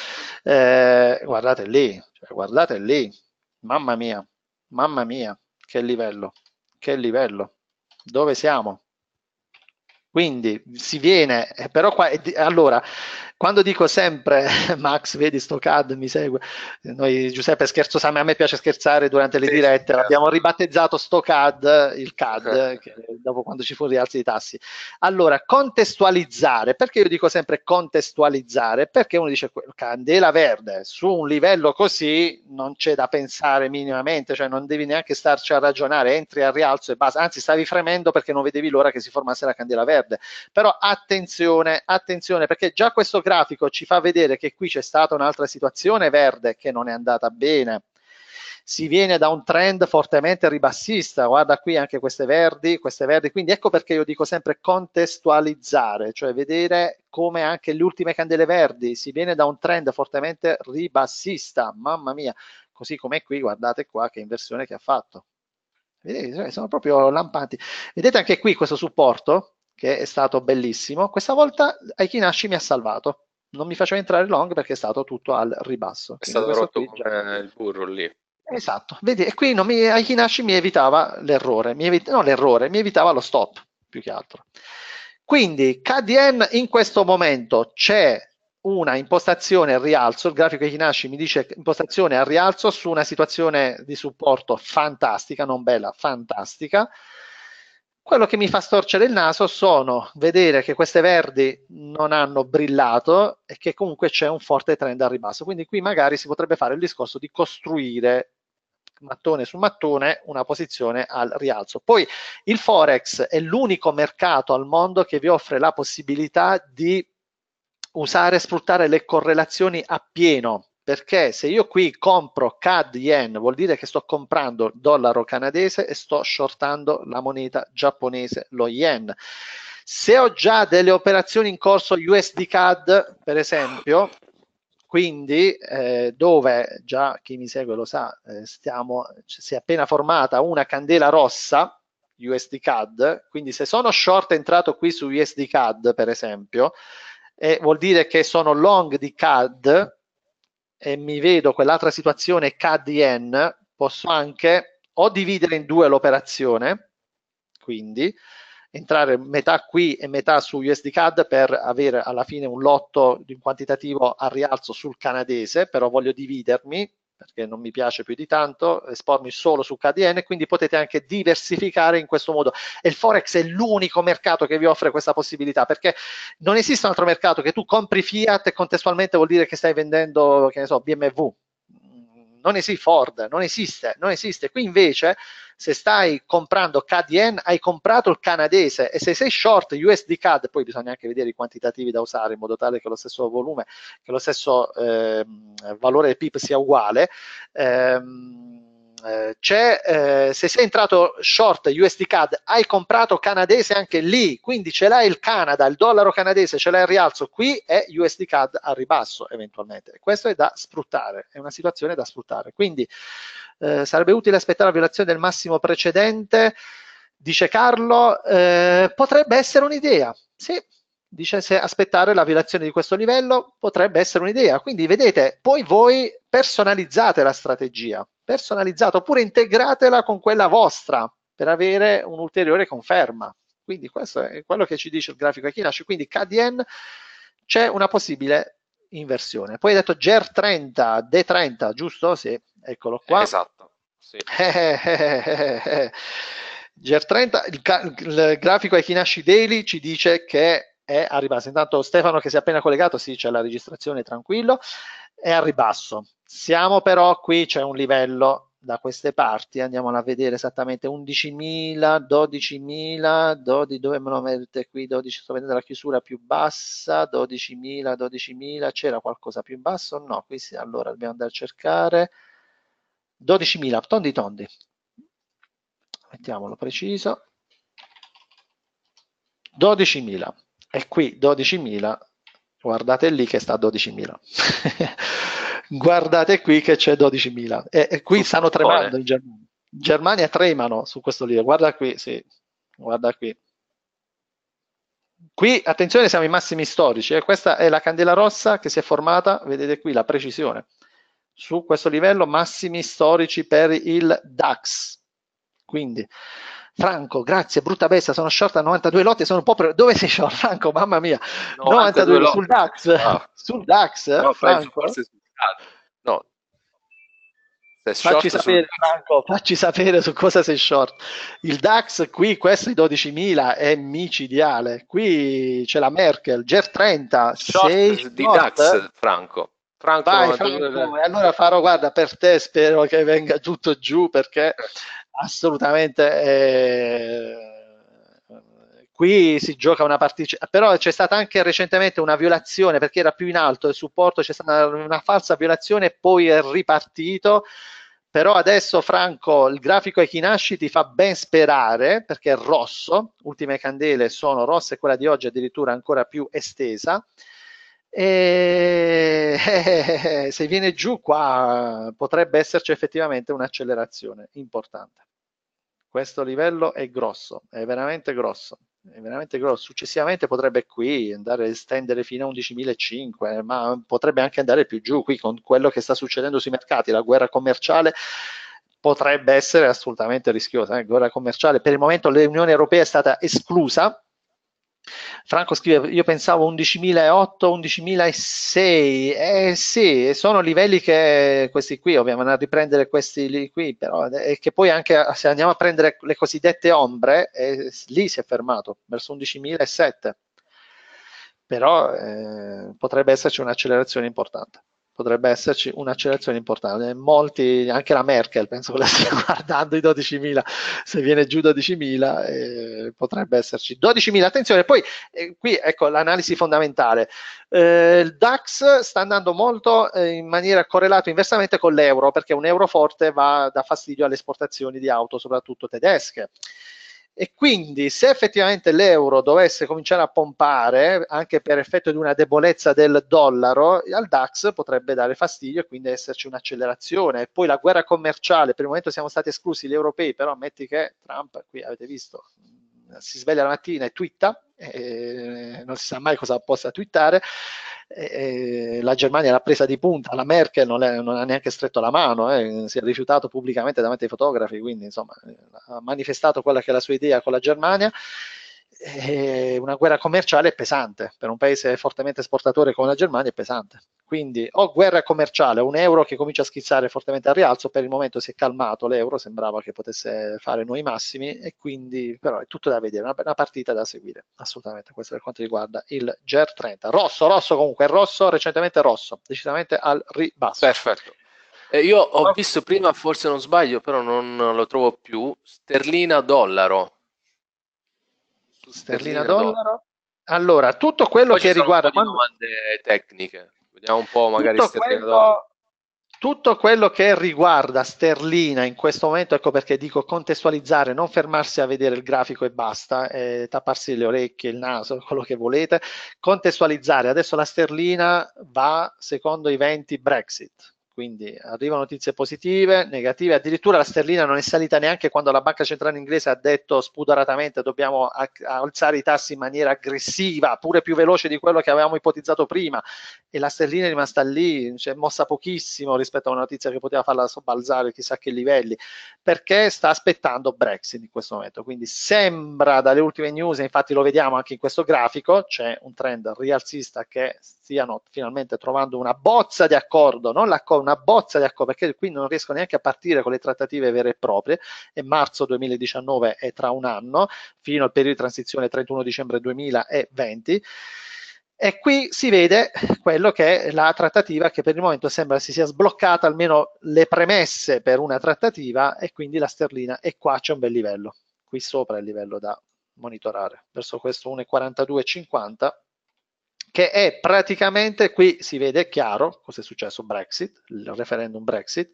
eh, guardate lì, cioè, guardate lì, mamma mia, mamma mia, che livello, che livello, dove siamo? Quindi si viene, eh, però qua, eh, allora, quando dico sempre, Max, vedi sto CAD, mi segue, noi Giuseppe scherzo, a me piace scherzare durante le sì, dirette, sì, certo. l'abbiamo ribattezzato sto CAD, il CAD, certo. dopo quando ci fu il rialzo dei tassi. Allora, contestualizzare, perché io dico sempre contestualizzare? Perché uno dice, candela verde, su un livello così non c'è da pensare minimamente, cioè non devi neanche starci a ragionare, entri al rialzo e basta, anzi stavi fremendo perché non vedevi l'ora che si formasse la candela verde. Però attenzione, attenzione, perché già questo democratico ci fa vedere che qui c'è stata un'altra situazione verde che non è andata bene. Si viene da un trend fortemente ribassista, guarda qui anche queste verdi, queste verdi, quindi ecco perché io dico sempre contestualizzare, cioè vedere come anche le ultime candele verdi, si viene da un trend fortemente ribassista, mamma mia, così come qui, guardate qua che inversione che ha fatto. Vedete, sono proprio lampanti. Vedete anche qui questo supporto? che è stato bellissimo. Questa volta Aikinashi mi ha salvato. Non mi faceva entrare long perché è stato tutto al ribasso. È stato rotto qui, già... il burro lì. Esatto, vedi, e qui mi, Aikinashi mi evitava l'errore, mi evit- no l'errore, mi evitava lo stop più che altro. Quindi KDN in questo momento c'è una impostazione al rialzo, il grafico Aikinashi mi dice impostazione al rialzo su una situazione di supporto fantastica, non bella, fantastica, quello che mi fa storcere il naso sono vedere che queste verdi non hanno brillato e che comunque c'è un forte trend al ribasso. Quindi qui magari si potrebbe fare il discorso di costruire mattone su mattone una posizione al rialzo. Poi il Forex è l'unico mercato al mondo che vi offre la possibilità di usare e sfruttare le correlazioni a pieno perché se io qui compro CAD yen vuol dire che sto comprando dollaro canadese e sto shortando la moneta giapponese, lo yen. Se ho già delle operazioni in corso USD CAD, per esempio, quindi eh, dove già chi mi segue lo sa, eh, stiamo, si è appena formata una candela rossa USD CAD, quindi se sono short entrato qui su USD CAD per esempio, eh, vuol dire che sono long di CAD e mi vedo quell'altra situazione K posso anche o dividere in due l'operazione, quindi entrare metà qui e metà su USD CAD per avere alla fine un lotto di un quantitativo a rialzo sul canadese, però voglio dividermi perché non mi piace più di tanto espormi solo su KDN, quindi potete anche diversificare in questo modo. E il Forex è l'unico mercato che vi offre questa possibilità, perché non esiste un altro mercato che tu compri fiat e contestualmente vuol dire che stai vendendo, che ne so, BMW non esiste Ford, non esiste, non esiste. Qui invece se stai comprando KDN, hai comprato il canadese e se sei short USD CAD, poi bisogna anche vedere i quantitativi da usare in modo tale che lo stesso volume, che lo stesso eh, valore del PIP sia uguale. Eh, eh, c'è, eh, se sei entrato short USD CAD, hai comprato canadese anche lì, quindi ce l'hai il Canada, il dollaro canadese ce l'hai in rialzo qui e USD CAD al ribasso eventualmente. Questo è da sfruttare, è una situazione da sfruttare. Quindi eh, sarebbe utile aspettare la violazione del massimo precedente dice Carlo, eh, potrebbe essere un'idea. Sì, Dice se aspettare la violazione di questo livello potrebbe essere un'idea. Quindi vedete, poi voi personalizzate la strategia, personalizzate oppure integratela con quella vostra per avere un'ulteriore conferma. Quindi questo è quello che ci dice il grafico Ekinash. Quindi KDN c'è una possibile inversione. Poi hai detto GER30, D30, giusto? Sì, eccolo qua. Eh, esatto. Sì. GER30, il, il, il grafico Ekinashi Daily ci dice che è a ribasso. Intanto Stefano che si è appena collegato, sì, c'è la registrazione, tranquillo, è a ribasso. Siamo però qui, c'è un livello da queste parti, andiamola a vedere esattamente 11.000, 12.000, 12, dove me lo mette qui, 12, sto vedendo la chiusura più bassa, 12.000, 12.000, c'era qualcosa più in basso? No, qui sì, allora dobbiamo andare a cercare 12.000, tondi tondi, mettiamolo preciso, 12.000 e qui 12.000, guardate lì che sta a 12.000. guardate qui che c'è 12.000 e, e qui Tutto stanno tremando in Germania. Germania tremano su questo livello, guarda qui, sì, guarda qui. Qui, attenzione, siamo i massimi storici, eh. questa è la candela rossa che si è formata, vedete qui la precisione, su questo livello massimi storici per il DAX. Quindi Franco, grazie, brutta bestia, sono short a 92 lotti, sono un po' pre... Dove sei short, Franco? Mamma mia, 92, 92 sul DAX, ah. sul DAX, no, eh, Franco? Forse sul DAX. No, Facci sapere, su... Franco, facci sapere su cosa sei short. Il DAX qui, questo di 12.000 è micidiale. Qui c'è la Merkel, GER 30. Short sei short. di DAX, Franco. Franco, Vai, Franco. Dove... allora farò, guarda, per te spero che venga tutto giù perché certo assolutamente eh, qui si gioca una partita però c'è stata anche recentemente una violazione perché era più in alto il supporto c'è stata una falsa violazione e poi è ripartito però adesso Franco il grafico ai Echinashi ti fa ben sperare perché è rosso ultime candele sono rosse quella di oggi addirittura ancora più estesa e se viene giù qua potrebbe esserci effettivamente un'accelerazione importante questo livello è grosso, è veramente grosso, è veramente grosso. Successivamente potrebbe qui andare a estendere fino a 11.500, eh, ma potrebbe anche andare più giù qui con quello che sta succedendo sui mercati, la guerra commerciale potrebbe essere assolutamente rischiosa, eh? guerra commerciale. Per il momento l'Unione Europea è stata esclusa Franco scrive, io pensavo 11.008, 11.006, eh sì, sono livelli che questi qui, ovviamente andiamo a riprendere questi lì qui, però e che poi anche se andiamo a prendere le cosiddette ombre, eh, lì si è fermato, verso 11.007, però eh, potrebbe esserci un'accelerazione importante potrebbe esserci un'accelerazione importante. Molti, anche la Merkel, penso che la stia guardando i 12.000, se viene giù 12.000 eh, potrebbe esserci 12.000, attenzione, poi eh, qui ecco l'analisi fondamentale. Eh, il DAX sta andando molto eh, in maniera correlata inversamente con l'euro, perché un euro forte va, da fastidio alle esportazioni di auto, soprattutto tedesche. E quindi se effettivamente l'euro dovesse cominciare a pompare, anche per effetto di una debolezza del dollaro, al DAX potrebbe dare fastidio e quindi esserci un'accelerazione. E poi la guerra commerciale, per il momento siamo stati esclusi gli europei, però ammetti che Trump, qui avete visto, si sveglia la mattina e twitta, eh, non si sa mai cosa possa twittare, eh, la Germania l'ha presa di punta, la Merkel non, è, non ha neanche stretto la mano, eh, si è rifiutato pubblicamente davanti ai fotografi, quindi insomma ha manifestato quella che è la sua idea con la Germania. una guerra commerciale è pesante, per un paese fortemente esportatore come la Germania è pesante. Quindi o guerra commerciale, un euro che comincia a schizzare fortemente al rialzo, per il momento si è calmato l'euro, sembrava che potesse fare nuovi massimi e quindi però è tutto da vedere, una, una partita da seguire, assolutamente, questo per quanto riguarda il GER30. Rosso, rosso comunque, rosso, recentemente rosso, decisamente al ribasso. Perfetto. Eh, io ho visto prima, forse non sbaglio, però non lo trovo più, sterlina dollaro. Sterlina, dollaro. dollaro. Allora, tutto quello Poi che riguarda... Quando... domande tecniche. Vediamo un po' magari tutto quello, tutto quello che riguarda sterlina in questo momento, ecco perché dico contestualizzare, non fermarsi a vedere il grafico e basta, eh, tapparsi le orecchie, il naso, quello che volete, contestualizzare. Adesso la sterlina va secondo i venti Brexit, quindi arrivano notizie positive, negative, addirittura la sterlina non è salita neanche quando la Banca Centrale Inglese ha detto spudoratamente dobbiamo alzare i tassi in maniera aggressiva, pure più veloce di quello che avevamo ipotizzato prima e la sterlina è rimasta lì, è mossa pochissimo rispetto a una notizia che poteva farla sobbalzare chissà che livelli, perché sta aspettando Brexit in questo momento. Quindi sembra dalle ultime news, infatti lo vediamo anche in questo grafico, c'è un trend rialzista che stiano finalmente trovando una bozza di accordo, non l'accordo una bozza di accordo, perché qui non riesco neanche a partire con le trattative vere e proprie, e marzo 2019 è tra un anno, fino al periodo di transizione 31 dicembre 2020. E qui si vede quello che è la trattativa che per il momento sembra si sia sbloccata, almeno le premesse per una trattativa, e quindi la sterlina. E qua c'è un bel livello, qui sopra è il livello da monitorare, verso questo 1,42,50 che è praticamente, qui si vede chiaro cosa è successo Brexit, il referendum Brexit,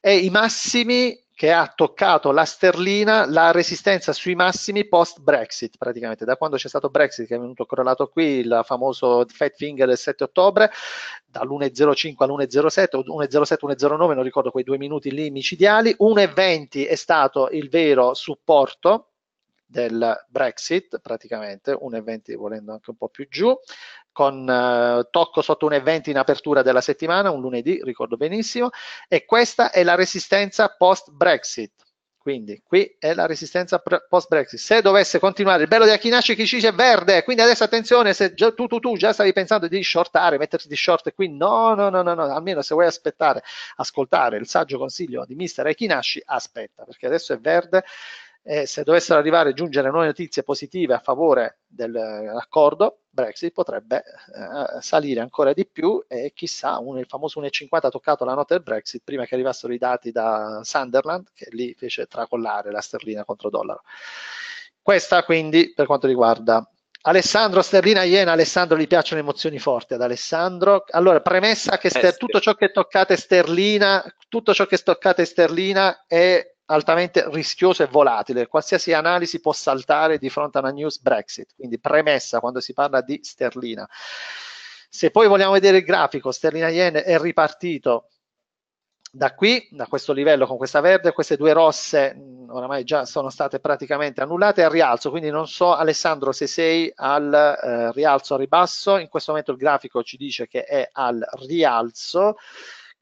e i massimi che ha toccato la sterlina, la resistenza sui massimi post Brexit, praticamente da quando c'è stato Brexit che è venuto correlato qui il famoso fat finger del 7 ottobre, dall'1.05 all'1.07, 1.07, 1.09, non ricordo quei due minuti lì micidiali, 1.20 è stato il vero supporto del Brexit, praticamente 1,20 volendo anche un po' più giù, con eh, tocco sotto 1,20 in apertura della settimana, un lunedì, ricordo benissimo, e questa è la resistenza post-Brexit. Quindi qui è la resistenza post-Brexit. Se dovesse continuare il bello di Achinaci che ci dice verde, quindi adesso attenzione, se già, tu, tu, tu già stavi pensando di shortare, metterti di short qui, no, no, no, no, no, almeno se vuoi aspettare, ascoltare il saggio consiglio di mister Achinaci, aspetta, perché adesso è verde e se dovessero arrivare e giungere nuove notizie positive a favore dell'accordo, eh, Brexit potrebbe eh, salire ancora di più e chissà, un, il famoso 1,50 ha toccato la nota del Brexit prima che arrivassero i dati da Sunderland che lì fece tracollare la sterlina contro dollaro. Questa quindi per quanto riguarda Alessandro Sterlina Iena, Alessandro gli piacciono emozioni forti ad Alessandro. Allora, premessa che ster- eh, tutto ciò che toccate Sterlina, tutto ciò che toccate Sterlina è altamente rischioso e volatile. Qualsiasi analisi può saltare di fronte a una news Brexit, quindi premessa quando si parla di sterlina. Se poi vogliamo vedere il grafico, sterlina yen è ripartito da qui, da questo livello con questa verde, queste due rosse mm, oramai già sono state praticamente annullate al rialzo, quindi non so Alessandro se sei al eh, rialzo o ribasso, in questo momento il grafico ci dice che è al rialzo,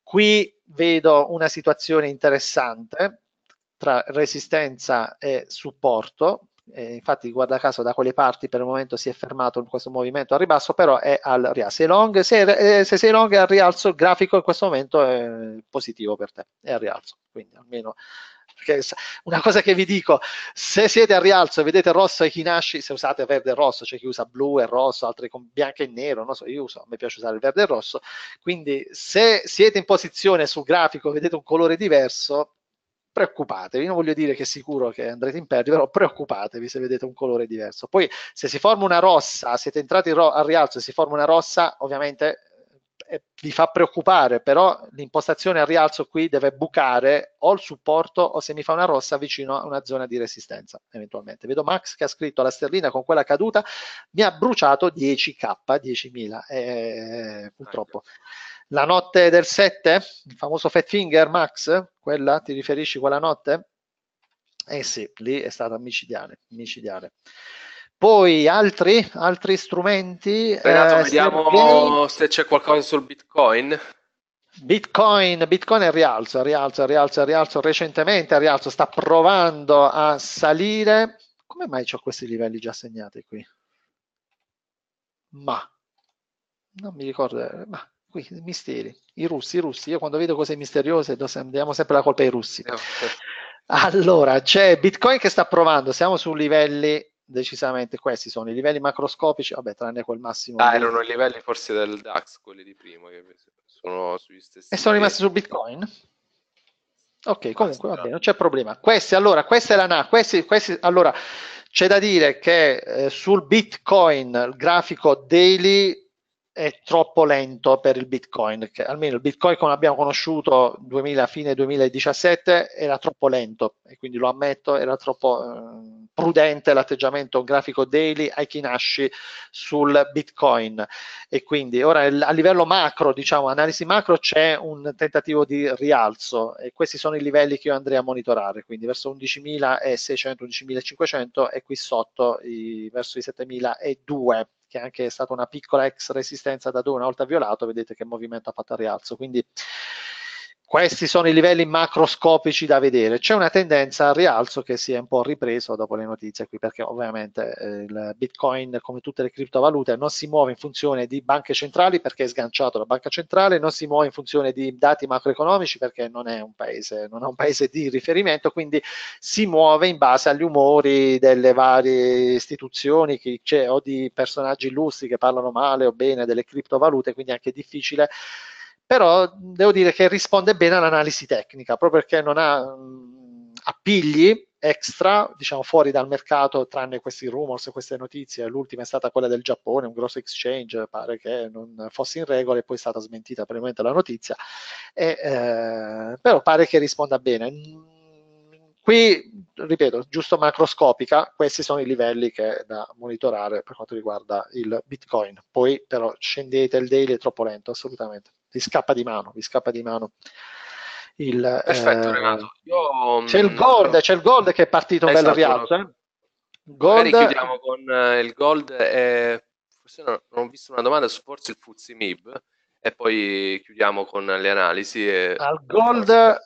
qui vedo una situazione interessante tra resistenza e supporto. Eh, infatti, guarda caso, da quelle parti per il momento si è fermato in questo movimento al ribasso, però è al rialzo. Se, long, se, eh, se sei long è al rialzo, il grafico in questo momento è positivo per te, è al rialzo. Quindi almeno perché una cosa che vi dico, se siete al rialzo e vedete rosso e chi nasce, se usate verde e rosso, c'è chi usa blu e rosso, altri con bianco e nero, non so, io uso, a me piace usare il verde e il rosso, quindi se siete in posizione sul grafico, vedete un colore diverso, preoccupatevi, non voglio dire che è sicuro che andrete in perdita, però preoccupatevi se vedete un colore diverso. Poi se si forma una rossa, siete entrati ro- al rialzo e si forma una rossa, ovviamente eh, eh, vi fa preoccupare, però l'impostazione al rialzo qui deve bucare o il supporto o se mi fa una rossa vicino a una zona di resistenza eventualmente. Vedo Max che ha scritto la sterlina con quella caduta mi ha bruciato 10k, 10.000, eh, eh, eh, purtroppo. Ecco la notte del 7, il famoso Fat Finger Max, quella ti riferisci quella notte? Eh sì, lì è stata micidiale, micidiale. Poi altri, altri strumenti. Renato, eh, vediamo se c'è qualcosa sul Bitcoin. Bitcoin, Bitcoin è rialzo, rialzo, rialzo, rialzo recentemente, è rialzo, sta provando a salire. Come mai ho questi livelli già segnati qui? Ma non mi ricordo, ma qui, misteri, i russi, i russi, io quando vedo cose misteriose diamo sempre la colpa ai russi. No, Allora, c'è Bitcoin che sta provando, siamo su livelli decisamente questi sono i livelli macroscopici, vabbè, tranne quel massimo. Ah, erano i livelli forse del DAX, quelli di prima, che sono sugli stessi. E sono rimasti su Bitcoin? Ok, comunque va bene, non c'è problema. Questi, allora, questa è la NA, questi, questi, allora, c'è da dire che eh, sul Bitcoin, il grafico daily è troppo lento per il Bitcoin, che almeno il Bitcoin come abbiamo conosciuto 2000, fine 2017 era troppo lento e quindi lo ammetto, era troppo eh, prudente l'atteggiamento grafico daily ai Kinashi sul Bitcoin e quindi ora il, a livello macro, diciamo analisi macro c'è un tentativo di rialzo e questi sono i livelli che io andrei a monitorare, quindi verso 11.600, 11.500 e qui sotto i, verso i 7.200 che anche è stata una piccola ex resistenza da dove una volta violato, vedete che movimento ha fatto a rialzo. Quindi questi sono i livelli macroscopici da vedere. C'è una tendenza al rialzo che si è un po' ripreso dopo le notizie qui, perché ovviamente eh, il Bitcoin, come tutte le criptovalute, non si muove in funzione di banche centrali perché è sganciato la banca centrale, non si muove in funzione di dati macroeconomici perché non è un paese, non è un paese di riferimento, quindi si muove in base agli umori delle varie istituzioni che c'è o di personaggi illustri che parlano male o bene delle criptovalute, quindi è anche difficile però devo dire che risponde bene all'analisi tecnica, proprio perché non ha mh, mm, appigli extra, diciamo fuori dal mercato, tranne questi rumors, queste notizie. L'ultima è stata quella del Giappone, un grosso exchange, pare che non fosse in regola e poi è stata smentita probabilmente la notizia, e, eh, però pare che risponda bene. Qui, ripeto, giusto macroscopica, questi sono i livelli che è da monitorare per quanto riguarda il Bitcoin. Poi però scendete, il daily è troppo lento, assolutamente vi scappa di mano, vi scappa di mano. Il, Perfetto, eh, Renato. Io, mm, c'è, il gold, no. c'è il gold che è partito un esatto, bello rialzo. No. Eh? Gold... Magari chiudiamo con eh, il gold. Eh, forse no, non ho visto una domanda su forse il Fuzzi Mib e poi chiudiamo con le analisi. E... Al gold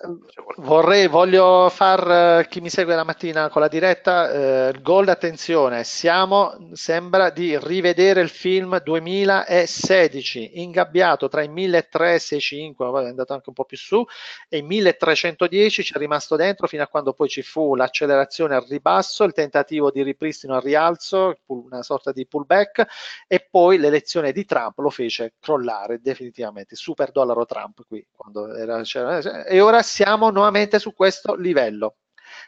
vorrei, voglio far eh, chi mi segue la mattina con la diretta, eh, gold attenzione, siamo, sembra di rivedere il film 2016, ingabbiato tra i 1365, è andato anche un po' più su, e i 1310 ci è rimasto dentro fino a quando poi ci fu l'accelerazione al ribasso, il tentativo di ripristino al rialzo, una sorta di pullback, e poi l'elezione di Trump lo fece crollare definitivamente definitivamente, super dollaro Trump qui, era, e ora siamo nuovamente su questo livello,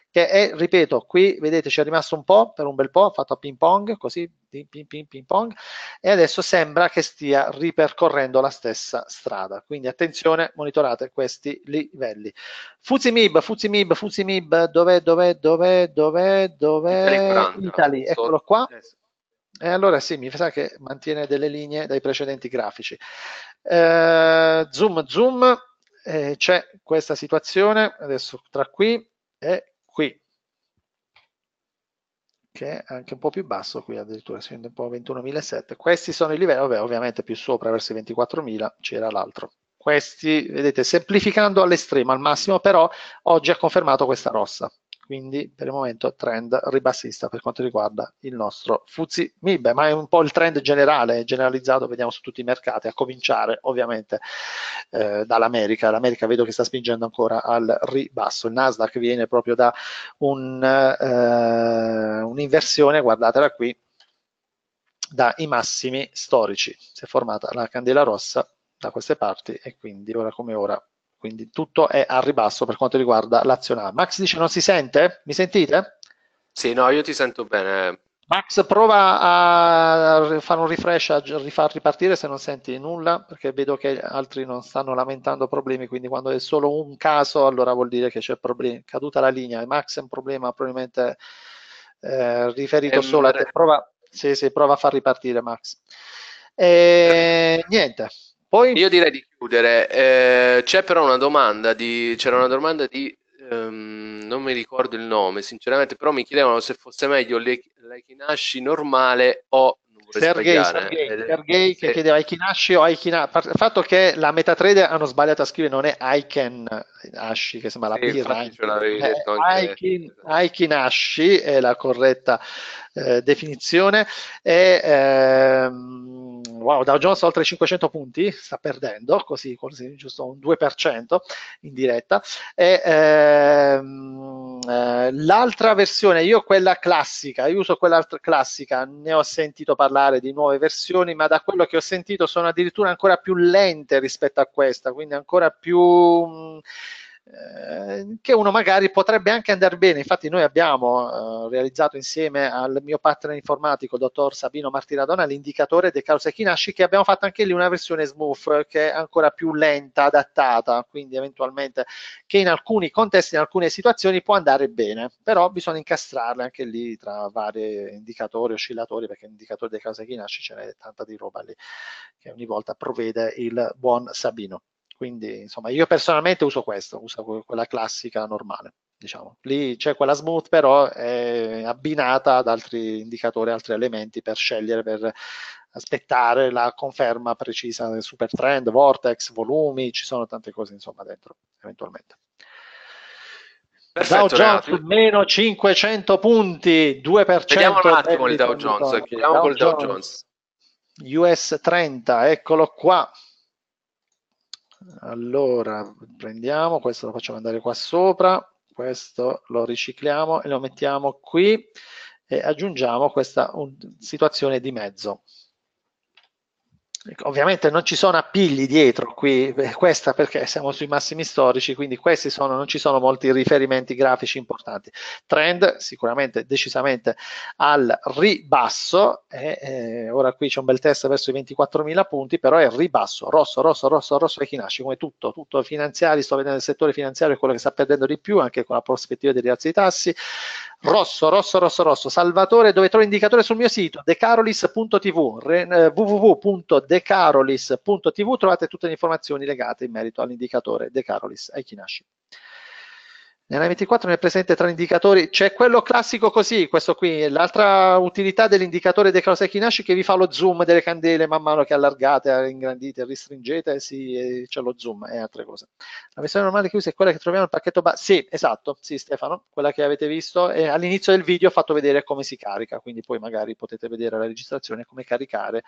che è, ripeto, qui vedete ci è rimasto un po', per un bel po', fatto a ping pong, così, ping, ping, ping pong, e adesso sembra che stia ripercorrendo la stessa strada, quindi attenzione, monitorate questi livelli. Mib Mib Fuzimib, Mib dov'è, dov'è, dov'è, dov'è, dov'è, Italy. eccolo qua. Adesso e eh, allora sì, mi sa che mantiene delle linee dai precedenti grafici. Eh, zoom, zoom, eh, c'è questa situazione adesso tra qui e qui, che è anche un po' più basso, qui addirittura si scende un po' a 21.007. Questi sono i livelli, vabbè, ovviamente più sopra verso i 24.000 c'era l'altro. Questi, vedete, semplificando all'estremo, al massimo, però oggi ha confermato questa rossa, quindi per il momento trend ribassista per quanto riguarda il nostro Fuzzi Mib, ma è un po' il trend generale, generalizzato, vediamo su tutti i mercati, a cominciare ovviamente eh, dall'America, l'America vedo che sta spingendo ancora al ribasso, il Nasdaq viene proprio da un, eh, un'inversione, guardatela qui, dai massimi storici, si è formata la candela rossa da queste parti e quindi ora come ora quindi tutto è a ribasso per quanto riguarda l'azione A. Max dice non si sente? Mi sentite? Sì, no, io ti sento bene. Max, prova a fare un refresh, a rifar ripartire se non senti nulla, perché vedo che altri non stanno lamentando problemi, quindi quando è solo un caso allora vuol dire che c'è problema, caduta la linea. Max è un problema probabilmente eh, riferito è ehm, solo a te. Prova, sì, sì, prova a far ripartire Max. E, niente, poi... Io direi di chiudere. Eh, c'è però una domanda di... C'era una domanda di... Um, non mi ricordo il nome, sinceramente, però mi chiedevano se fosse meglio l'Ekinashi normale o Sergei, Sergei, eh, Sergei che eh, chiedeva Aikin o Aikin Il fatto che la MetaTrader hanno sbagliato a scrivere, non è Aiken eh, Ashi, che sembra la sì, birra. Aikin, Aikin Ashi è la corretta eh, definizione. E, ehm, wow, Dow Jones oltre 500 punti, sta perdendo, così, così giusto un 2% in diretta. E, ehm, eh, l'altra versione, io quella classica, io uso quella classica, ne ho sentito parlare parlare di nuove versioni, ma da quello che ho sentito sono addirittura ancora più lente rispetto a questa, quindi ancora più... Mh, mm, eh, che uno magari potrebbe anche andare bene. Infatti noi abbiamo eh, realizzato insieme al mio partner informatico, il dottor Sabino Martiradona, l'indicatore dei chi nasce, che abbiamo fatto anche lì una versione smooth che è ancora più lenta, adattata, quindi eventualmente che in alcuni contesti, in alcune situazioni può andare bene, però bisogna incastrarle anche lì tra vari indicatori, oscillatori, perché l'indicatore dei chi nasce ce n'è tanta di roba lì che ogni volta provvede il buon Sabino. Quindi, insomma, io personalmente uso questo, uso quella classica normale. Diciamo. Lì c'è quella smooth, però è abbinata ad altri indicatori, altri elementi per scegliere, per aspettare la conferma precisa del super trend, vortex, volumi, ci sono tante cose insomma dentro eventualmente. Perfetto, Dow Jones Renato. meno 500 punti, 2%. Vediamo un attimo il Dow Jones, Dow Jones. US 30, eccolo qua, allora, prendiamo, questo lo facciamo andare qua sopra, questo lo ricicliamo e lo mettiamo qui e aggiungiamo questa un, situazione di mezzo. Ecco, ovviamente non ci sono appigli dietro qui, eh, questa perché siamo sui massimi storici, quindi questi sono, non ci sono molti riferimenti grafici importanti. Trend sicuramente decisamente al ribasso, e, eh, ora qui c'è un bel test verso i 24.000 punti, però è il ribasso, rosso, rosso, rosso, rosso e chi nasce, come tutto, tutto finanziario, sto vedendo il settore finanziario è quello che sta perdendo di più, anche con la prospettiva dei rialzi dei tassi, rosso, rosso, rosso, rosso. Salvatore, dove trovo l'indicatore sul mio sito, decarolis.tv, eh, www.decarolis.tv De trovate tutte le informazioni legate in merito all'indicatore De Carolis Aikinashi. Nella 24 ne è presente tra gli indicatori, c'è quello classico così, questo qui, l'altra utilità dell'indicatore dei Kawasaki che vi fa lo zoom delle candele man mano che allargate, ingrandite, ristringete, sì, c'è lo zoom e altre cose. La versione normale chiusa è quella che troviamo nel pacchetto base, sì, esatto, sì Stefano, quella che avete visto, e all'inizio del video ho fatto vedere come si carica, quindi poi magari potete vedere la registrazione come caricare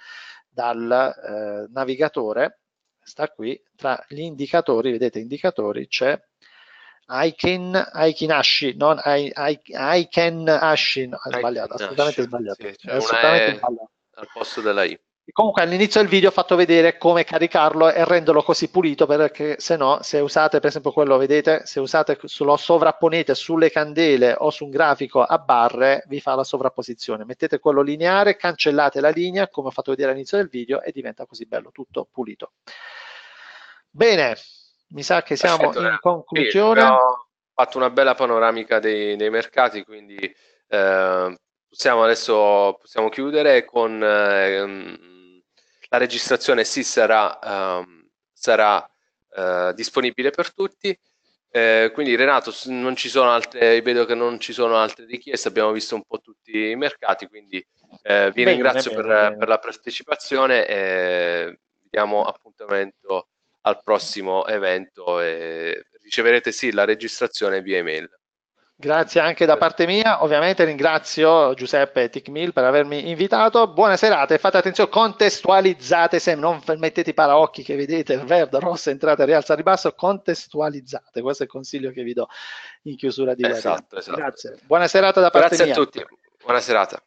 dal eh, navigatore, sta qui, tra gli indicatori, vedete indicatori, c'è Aiken, Aiken Ashi, non Aiken Ashi, no, è sbagliato, assolutamente sbagliato. Sì, cioè assolutamente sbagliato. Al posto della I. comunque all'inizio del video ho fatto vedere come caricarlo e renderlo così pulito perché se no, se usate per esempio quello, vedete, se usate, lo sovrapponete sulle candele o su un grafico a barre, vi fa la sovrapposizione. Mettete quello lineare, cancellate la linea come ho fatto vedere all'inizio del video e diventa così bello, tutto pulito. Bene, mi sa che siamo Perfetto, in conclusione. abbiamo fatto una bella panoramica dei, dei mercati, quindi eh, possiamo adesso possiamo chiudere con eh, la registrazione sì sarà, ehm, eh, sarà disponibile per tutti. Eh, quindi Renato, non ci sono altre, vedo che non ci sono altre richieste, abbiamo visto un po' tutti i mercati, quindi eh, vi bene, ringrazio bene, per, bene. per, la partecipazione e vi diamo appuntamento al prossimo evento e riceverete sì la registrazione via email. Grazie anche da parte mia, ovviamente ringrazio Giuseppe Ticmil per avermi invitato, buona serata e fate attenzione, contestualizzate sempre, non mettete i paraocchi che vedete, il verde, rosso, entrate, rialza, ribasso, contestualizzate, questo è il consiglio che vi do in chiusura di esatto, esatto. Grazie, buona serata da parte Grazie mia. Grazie a tutti, buona serata.